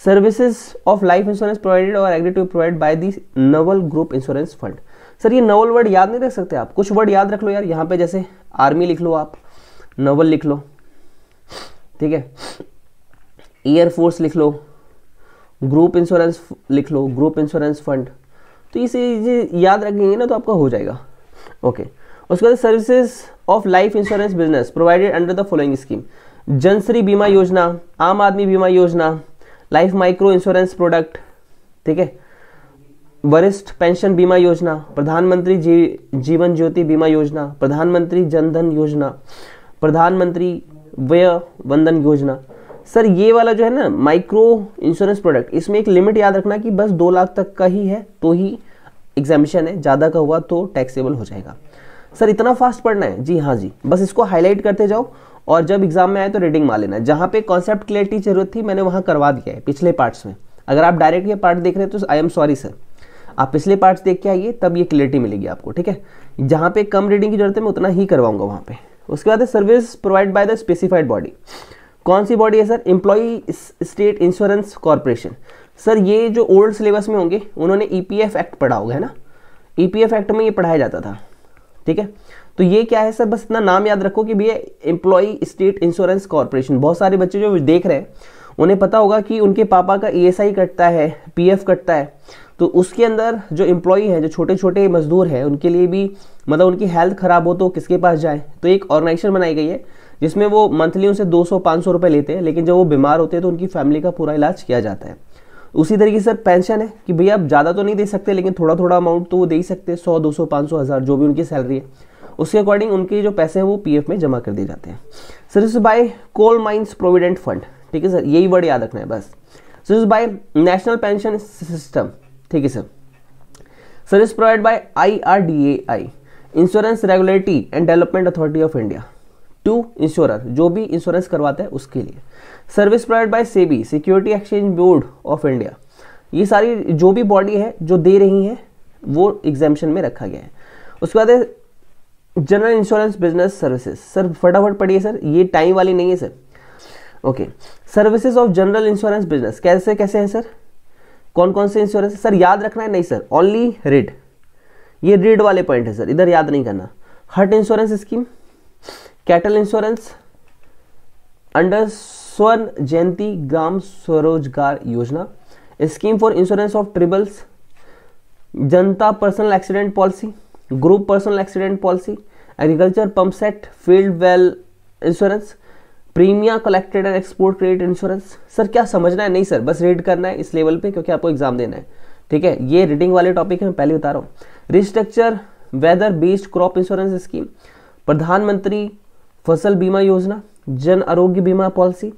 services of life insurance provided और agree to provide by the naval group insurance fund sir ये नवल वर्ड याद नहीं रख सकते आप कुछ वर्ड याद रख लो यार यहाँ पे जैसे आर्मी लिख लो आप नवल लिख लो ठीक है एयरफोर्स लिख लो ग्रुप इंश्योरेंस लिख लो ग्रुप इंश्योरेंस फंड तो इसे ये याद रखेंगे ना तो आपका हो जाएगा ओके उसके बाद services of life insurance business provided under the following scheme Janashree Bima Yojana आम आदमी बीमा योजना लाइफ माइक्रो इंश्योरेंस प्रोडक्ट ठीक है वरिष्ठ पेंशन बीमा योजना प्रधानमंत्री जी, जीवन ज्योति बीमा योजना प्रधानमंत्री जनधन योजना प्रधानमंत्री व्यय वंदन योजना सर ये वाला जो है ना माइक्रो इंश्योरेंस प्रोडक्ट इसमें एक लिमिट याद रखना कि बस दो लाख तक का ही है तो ही एग्जामिशन है ज़्यादा का हुआ तो टैक्सेबल हो जाएगा सर इतना फास्ट पढ़ना है जी हाँ जी बस इसको हाईलाइट करते जाओ और जब एग्जाम में आए तो रीडिंग मार लेना जहाँ पे कॉन्सेप्ट क्लियरिटी जरूरत थी मैंने वहाँ करवा दिया है पिछले पार्ट्स में अगर आप डायरेक्ट ये पार्ट देख रहे हैं तो आई एम सॉरी सर आप पिछले पार्ट्स देख के आइए तब ये क्लियरिटी मिलेगी आपको ठीक है जहाँ पे कम रीडिंग की जरूरत है मैं उतना ही करवाऊंगा वहाँ पे उसके बाद है service provide by the specified body कौन सी बॉडी है sir employee state insurance corporation sir ये जो ओल्ड सिलेबस में होंगे उन्होंने ई e एक्ट पढ़ा होगा है ना ई e एक्ट में ये पढ़ाया जाता था ठीक है तो ये क्या है सर बस इतना नाम याद रखो कि भैया एम्प्लॉई स्टेट इंश्योरेंस कॉरपोरेशन बहुत सारे बच्चे जो देख रहे हैं उन्हें पता होगा कि उनके पापा का ई e कटता है पी कटता है तो उसके अंदर जो एम्प्लॉई है जो छोटे छोटे मजदूर हैं उनके लिए भी मतलब उनकी हेल्थ खराब हो तो किसके पास जाए तो एक ऑर्गेनाइजेशन बनाई गई है जिसमें वो मंथली उनसे 200-500 रुपए लेते हैं लेकिन जब वो बीमार होते हैं तो उनकी फैमिली का पूरा इलाज किया जाता है उसी तरीके से पेंशन है कि भैया आप ज़्यादा तो नहीं दे सकते लेकिन थोड़ा थोड़ा अमाउंट तो वो दे ही सकते हैं सौ दो सौ सौ हज़ार जो भी उनकी सैलरी है उसके अकॉर्डिंग उनके जो पैसे हैं वो पी में जमा कर दिए जाते हैं सर इस by coal mines provident fund ठीक है सर यही वर्ड याद रखना है बस सर इस बाय नेशनल पेंशन सिस्टम ठीक है sir sir provide by I R D A I insurance regulatory and development authority of India to insurer जो भी इंश्योरेंस करवाता है उसके लिए service provide by SEBI security exchange board of India ये सारी जो भी बॉडी है जो दे रही है वो एग्जामेशन में रखा गया है उसके बाद general insurance business services sir फटाफट पढ़िए सर ये टाइम वाली नहीं है sir okay services of general insurance business कैसे कैसे हैं सर कौन कौन से इंश्योरेंस सर याद रखना है नहीं सर ओनली रिड ये रिड वाले पॉइंट है सर इधर याद नहीं करना हट insurance scheme cattle insurance under Swarna Jayanti Gram Swarozgar Yojana scheme for insurance of tribals Janata personal accident policy group personal accident policy agriculture pump set field well insurance premia collected and export credit insurance sir क्या समझना है नहीं सर बस रीड करना है इस लेवल पे क्योंकि आपको एग्जाम देना है ठीक है ये रीडिंग वाले टॉपिक है मैं पहले बता रहा हूँ restructure weather based crop insurance scheme Pradhanmantri Fasal Bima Yojana Jan Arogya Bima policy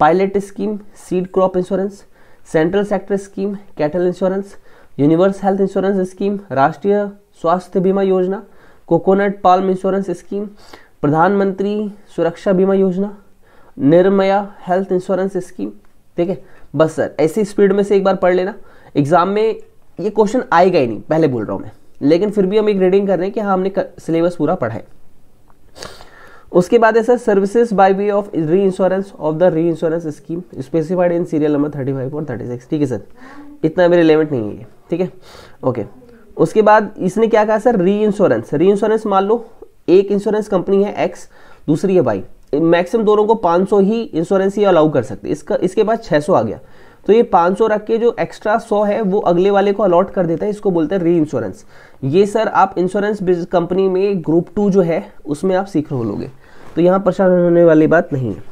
pilot scheme seed crop insurance central sector scheme cattle insurance universe health insurance scheme Rashtriya Swasthya बीमा योजना कोकोनट पाल्म इंश्योरेंस स्कीम प्रधानमंत्री सुरक्षा बीमा योजना निर्मया हेल्थ इंश्योरेंस स्कीम ठीक है बस सर ऐसी स्पीड में से एक बार पढ़ लेना एग्जाम में ये क्वेश्चन आएगा ही नहीं पहले बोल रहा हूँ मैं लेकिन फिर भी हम एक रीडिंग कर रहे हैं कि हाँ हमने सिलेबस पूरा पढ़ा है उसके बाद है sir services by way of reinsurance of the reinsurance scheme specified in serial number thirty five और थर्टी सिक्स ठीक है सर इतना भी रिलेवेंट नहीं है ठीक है ओके उसके बाद इसने क्या कहा सर री इंश्योरेंस री इंश्योरेंस मान लो एक इंश्योरेंस कंपनी है एक्स दूसरी है वाई मैक्सिमम दोनों को 500 ही इंश्योरेंस ही अलाउ कर सकते इसका इसके बाद 600 आ गया तो ये 500 रख के जो एक्स्ट्रा 100 है वो अगले वाले को अलॉट कर देता है इसको बोलते हैं री इंश्योरेंस ये सर आप इंश्योरेंस कंपनी में ग्रुप टू जो है उसमें आप सीख लोगे तो यहाँ परेशान होने वाली बात नहीं है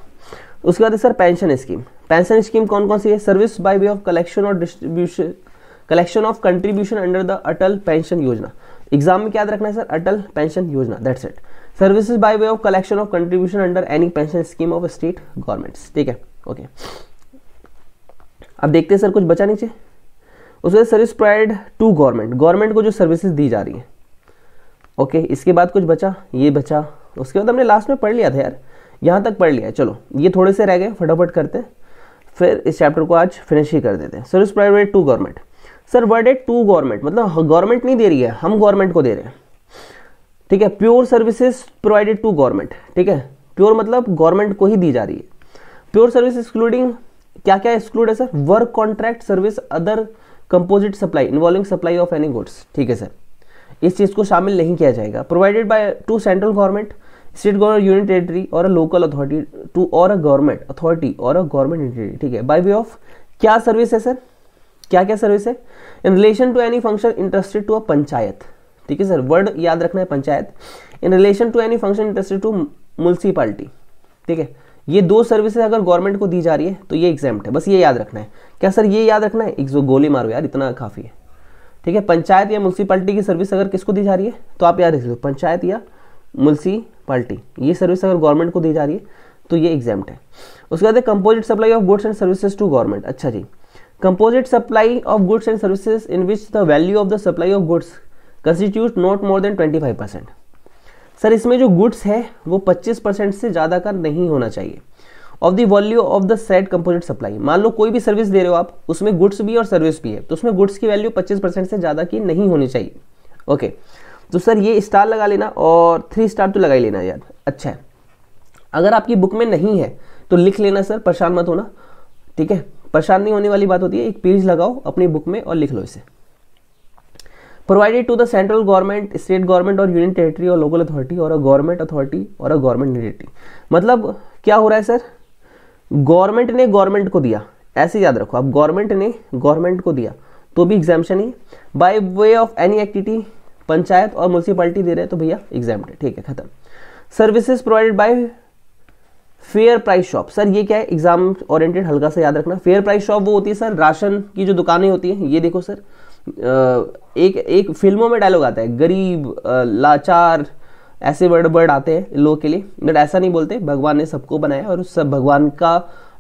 उसके बाद है sir pension scheme pension scheme कौन कौन सी है service by way of collection और distribution collection of contribution under the Atal pension Yojana exam में याद रखना है sir Atal pension Yojana that's it services by way of collection of contribution under any pension scheme of state government ठीक है ओके अब देखते हैं सर कुछ बचा नीचे उसके service provide to government government को जो सर्विसेज दी जा रही है ओके okay, इसके बाद कुछ बचा ये बचा उसके बाद हमने लास्ट में पढ़ लिया था यार यहाँ तक पढ़ लिया है चलो ये थोड़े से रह गए फटाफट करते हैं फिर इस चैप्टर को आज फिनिश ही कर देते हैं service provide to government sir word है टू गवर्नमेंट मतलब गवर्नमेंट नहीं दे रही है हम गवर्नमेंट को दे रहे हैं ठीक है pure services provided to government ठीक है प्योर मतलब गवर्नमेंट को ही दी जा रही है प्योर सर्विस एक्सक्लूडिंग क्या क्या एक्सक्लूड है sir work contract service other composite supply involving supply of any goods ठीक है सर इस चीज़ को शामिल नहीं किया जाएगा provided by to central government state government union territory और अ लोकल अथॉरिटी टू और अ गवर्नमेंट अथॉरिटी और अ गवर्नमेंट एंटिटी ठीक है बाय वे ऑफ क्या सर्विस है सर क्या क्या सर्विस है in relation to any function interested to a panchayat ठीक है सर वर्ड याद रखना है panchayat in relation to any function interested to municipality ठीक है ये दो सर्विसेज अगर गवर्नमेंट को दी जा रही है तो ये एग्जाम्प्ट है बस ये याद रखना है क्या सर ये याद रखना है एक जो गोली मारो यार इतना काफ़ी है ठीक है पंचायत या म्यूनसिपाल्टी की सर्विस अगर किसको दी जा रही है तो आप याद रख सकते पंचायत या म्यूनसिपाल्टी ये सर्विस अगर गवर्नमेंट को दी जा रही है तो ये एग्जाम्प्ट है उसके बाद composite supply of goods and services to government अच्छा जी composite supply of goods and services in which the value of the supply of goods constitutes not more than 25 percent sir इसमें जो गुड्स है वो 25 परसेंट से ज़्यादा का नहीं होना चाहिए of the value of the set composite supply मान लो कोई भी सर्विस दे रहे हो आप उसमें गुड्स भी और सर्विस भी है तो उसमें गुड्स की वैल्यू 25 परसेंट से ज़्यादा की नहीं होनी चाहिए ओके तो सर ये स्टार लगा लेना और थ्री स्टार तो लगा ही लेना यार अच्छा है अगर आपकी बुक में नहीं है तो लिख लेना सर परेशान मत होना ठीक है परेशान नहीं होने वाली बात होती है एक पेज लगाओ अपनी बुक में और लिख लो इसे provided to the central government state government और यूनियन टेरिटरी और लोकल अथॉरिटी और अ गवर्नमेंट अथॉरिटी और अ गवर्नमेंट यूनिटी मतलब क्या हो रहा है सर गवर्नमेंट ने गवर्नमेंट को दिया ऐसे याद रखो आप गवर्नमेंट ने गवर्नमेंट को दिया तो भी एग्जामेशन ही by way of any activity panchayat और म्यूनसिपालिटी दे रहे हैं तो भैया एग्जाम ठीक है खत्म services provided by fair price shop sir ये क्या है एग्जाम ओरिएंटेड हल्का सा याद रखना फेयर प्राइस शॉप वो होती है सर राशन की जो दुकानें होती हैं ये देखो सर एक एक फिल्मों में डायलॉग आता है गरीब लाचार ऐसे वर्ड वर्ड आते हैं लोगों के लिए बट ऐसा नहीं बोलते भगवान ने सबको बनाया और उस सब भगवान का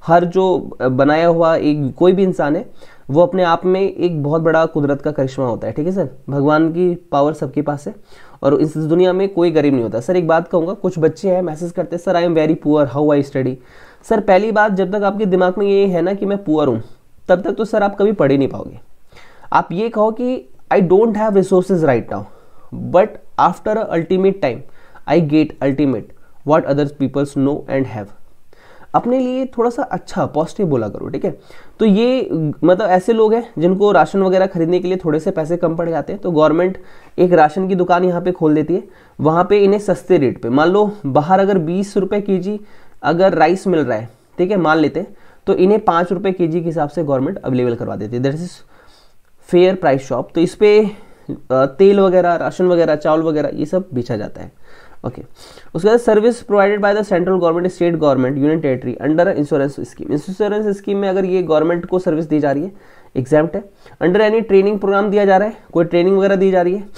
हर जो बनाया हुआ एक कोई भी इंसान है वो अपने आप में एक बहुत बड़ा कुदरत का करिश्मा होता है ठीक है सर भगवान की पावर सबके पास है और इस दुनिया में कोई गरीब नहीं होता सर एक बात कहूँगा कुछ बच्चे हैं मैसेज करते हैं sir I am very poor how I study sir पहली बात जब तक आपके दिमाग में ये है ना कि मैं पुअर हूँ तब तक तो सर आप कभी पढ़ ही नहीं पाओगे आप ये कहो कि I don't have resources right now but after ultimate time I get ultimate what others peoples know and have अपने लिए थोड़ा सा अच्छा पॉजिटिव बोला करो ठीक है तो ये मतलब ऐसे लोग हैं जिनको राशन वगैरह खरीदने के लिए थोड़े से पैसे कम पड़ जाते हैं तो गवर्नमेंट एक राशन की दुकान यहाँ पे खोल देती है वहाँ पे इन्हें सस्ते रेट पे मान लो बाहर अगर बीस रुपये के जी अगर राइस मिल रहा है ठीक है मान लेते हैं तो इन्हें पाँच रुपये के जी के हिसाब से गवर्नमेंट अवेलेबल करवा देती है that is fair price shop तो इस पर तेल वगैरह राशन वगैरह चावल वगैरह ये सब बेचा जाता है ओके उसके बाद service provided by the central government state government union territory under insurance scheme insurance scheme में अगर ये गवर्नमेंट को सर्विस दी जा रही है एग्जाम्प्ट है अंडर एनी ट्रेनिंग प्रोग्राम दिया जा रहा है कोई ट्रेनिंग वगैरह दी जा रही है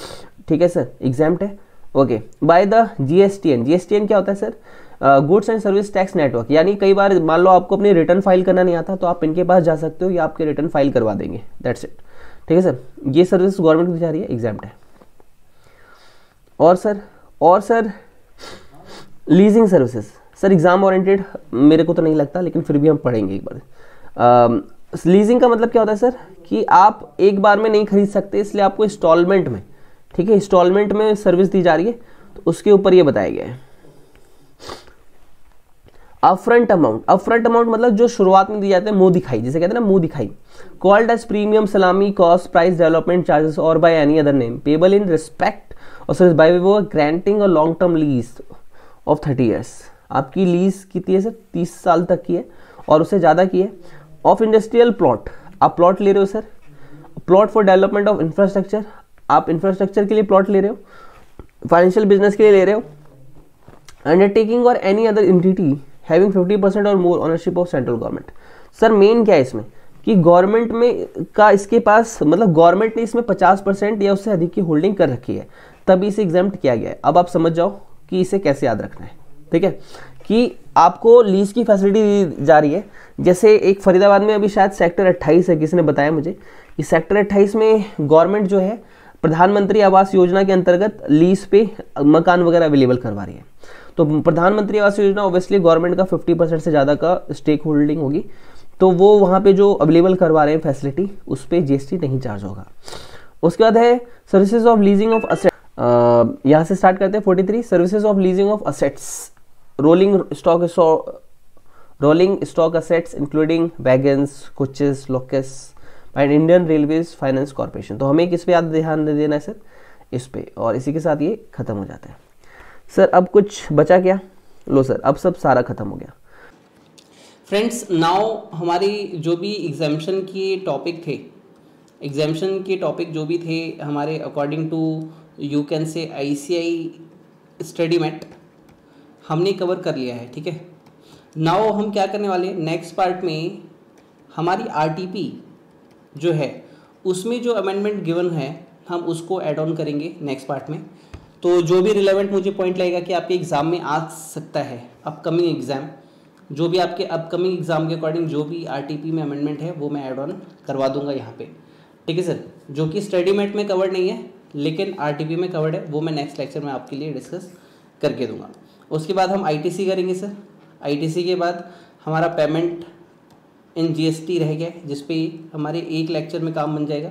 ठीक है सर एग्जाम्प्ट है okay by the GSTN GSTN क्या होता है sir goods and service tax network यानी कई बार मान लो आपको अपनी रिटर्न फाइल करना नहीं आता तो आप इनके पास जा सकते हो या आपके रिटर्न फाइल करवा देंगे दैट्स इट ठीक है सर ये सर्विस गवर्नमेंट को दी जा रही है एग्जाम्प्ट है और सर और sir leasing services sir exam oriented मेरे को तो नहीं लगता लेकिन फिर भी हम पढ़ेंगे एक बार लीजिंग का मतलब क्या होता है सर कि आप एक बार में नहीं खरीद सकते इसलिए आपको इंस्टॉलमेंट में ठीक है इंस्टॉलमेंट में सर्विस दी जा रही है तो उसके ऊपर ये बताया गया है अपफ्रंट अमाउंट अपफ्रंट अमाउंट मतलब जो शुरुआत में दी जाते हैं मुंह दिखाई जिसे कहते हैं ना मुंह दिखाई कॉल्ड एज प्रीमियम सलामी कॉस्ट प्राइस डेवलपमेंट चार्जेस और by any other name payable in respect और सर बाय वो ग्रांटिंग और long term lease of thirty years आपकी लीज कितनी है सर तीस साल तक की है और उससे ज़्यादा की है ऑफ इंडस्ट्रियल प्लॉट आप प्लॉट ले रहे हो sir plot for development of infrastructure आप इंफ्रास्ट्रक्चर के लिए प्लॉट ले रहे हो फाइनेंशियल बिजनेस के लिए ले रहे हो अंडरटेकिंग और any other entity having fifty percent और more ownership of central government sir main क्या है इसमें कि गवर्नमेंट में का इसके पास मतलब गवर्नमेंट ने इसमें पचास परसेंट या उससे अधिक की होल्डिंग कर रखी है तभी इसे एग्जाम किया गया है अब आप समझ जाओ कि इसे कैसे याद रखना है ठीक है कि आपको लीज की फैसिलिटी दी जा रही है जैसे एक फरीदाबाद में अभी शायद सेक्टर 28 है किसी ने बताया मुझे कि सेक्टर 28 में गवर्नमेंट जो है प्रधानमंत्री आवास योजना के अंतर्गत लीज पे मकान वगैरह अवेलेबल करवा रही है तो प्रधानमंत्री आवास योजना ऑब्वियसली गवर्नमेंट का 50 परसेंट से ज़्यादा का स्टेक होल्डिंग होगी तो वो वहाँ पे जो अवेलेबल करवा रहे हैं फैसिलिटी उस पर जीएसटी नहीं चार्ज होगा उसके बाद है services of leasing of asset Uh, यहाँ से स्टार्ट करते हैं forty three services of leasing of assets rolling stock rolling stock assets including wagons coaches locos and Indian railways finance corporation तो हमें किस पे याद ध्यान देना है सर इस पे और इसी के साथ ये ख़त्म हो जाता है सर अब कुछ बचा क्या लो सर अब सब सारा ख़त्म हो गया फ्रेंड्स नाउ हमारी जो भी एग्जामेशन के टॉपिक थे एग्जामेशन के टॉपिक जो भी थे हमारे according to you can say I see I study mate हमने कवर कर लिया है ठीक है नाउ हम क्या करने वाले हैं नेक्स्ट पार्ट में हमारी आर टी पी जो है उसमें जो अमेंडमेंट गिवन है हम उसको एड ऑन करेंगे नेक्स्ट पार्ट में तो जो भी रिलेवेंट मुझे पॉइंट लगेगा कि आपके एग्ज़ाम में आ सकता है अपकमिंग एग्ज़ाम जो भी आपके अपकमिंग एग्ज़ाम के अकॉर्डिंग जो भी आर में अमेंडमेंट है वो मैं एड ऑन करवा दूंगा यहाँ पे ठीक है सर जो कि स्टडी मेट में कवर नहीं है लेकिन आर में कवर्ड है वो मैं नेक्स्ट लेक्चर में आपके लिए डिस्कस करके दूंगा उसके बाद हम आई करेंगे सर आई के बाद हमारा पेमेंट इन टी रह गया जिस हमारे एक लेक्चर में काम बन जाएगा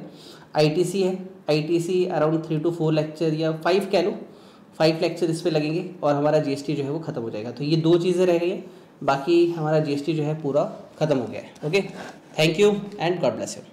सी है see around three to four lecture या फाइव कह लो फाइव लेक्चर इस पर लगेंगे और हमारा जीएसटी जो है वो ख़त्म हो जाएगा तो ये दो चीज़ें रह गई हैं बाकी हमारा जीएसटी जो है पूरा ख़त्म हो गया है okay thank you and God bless you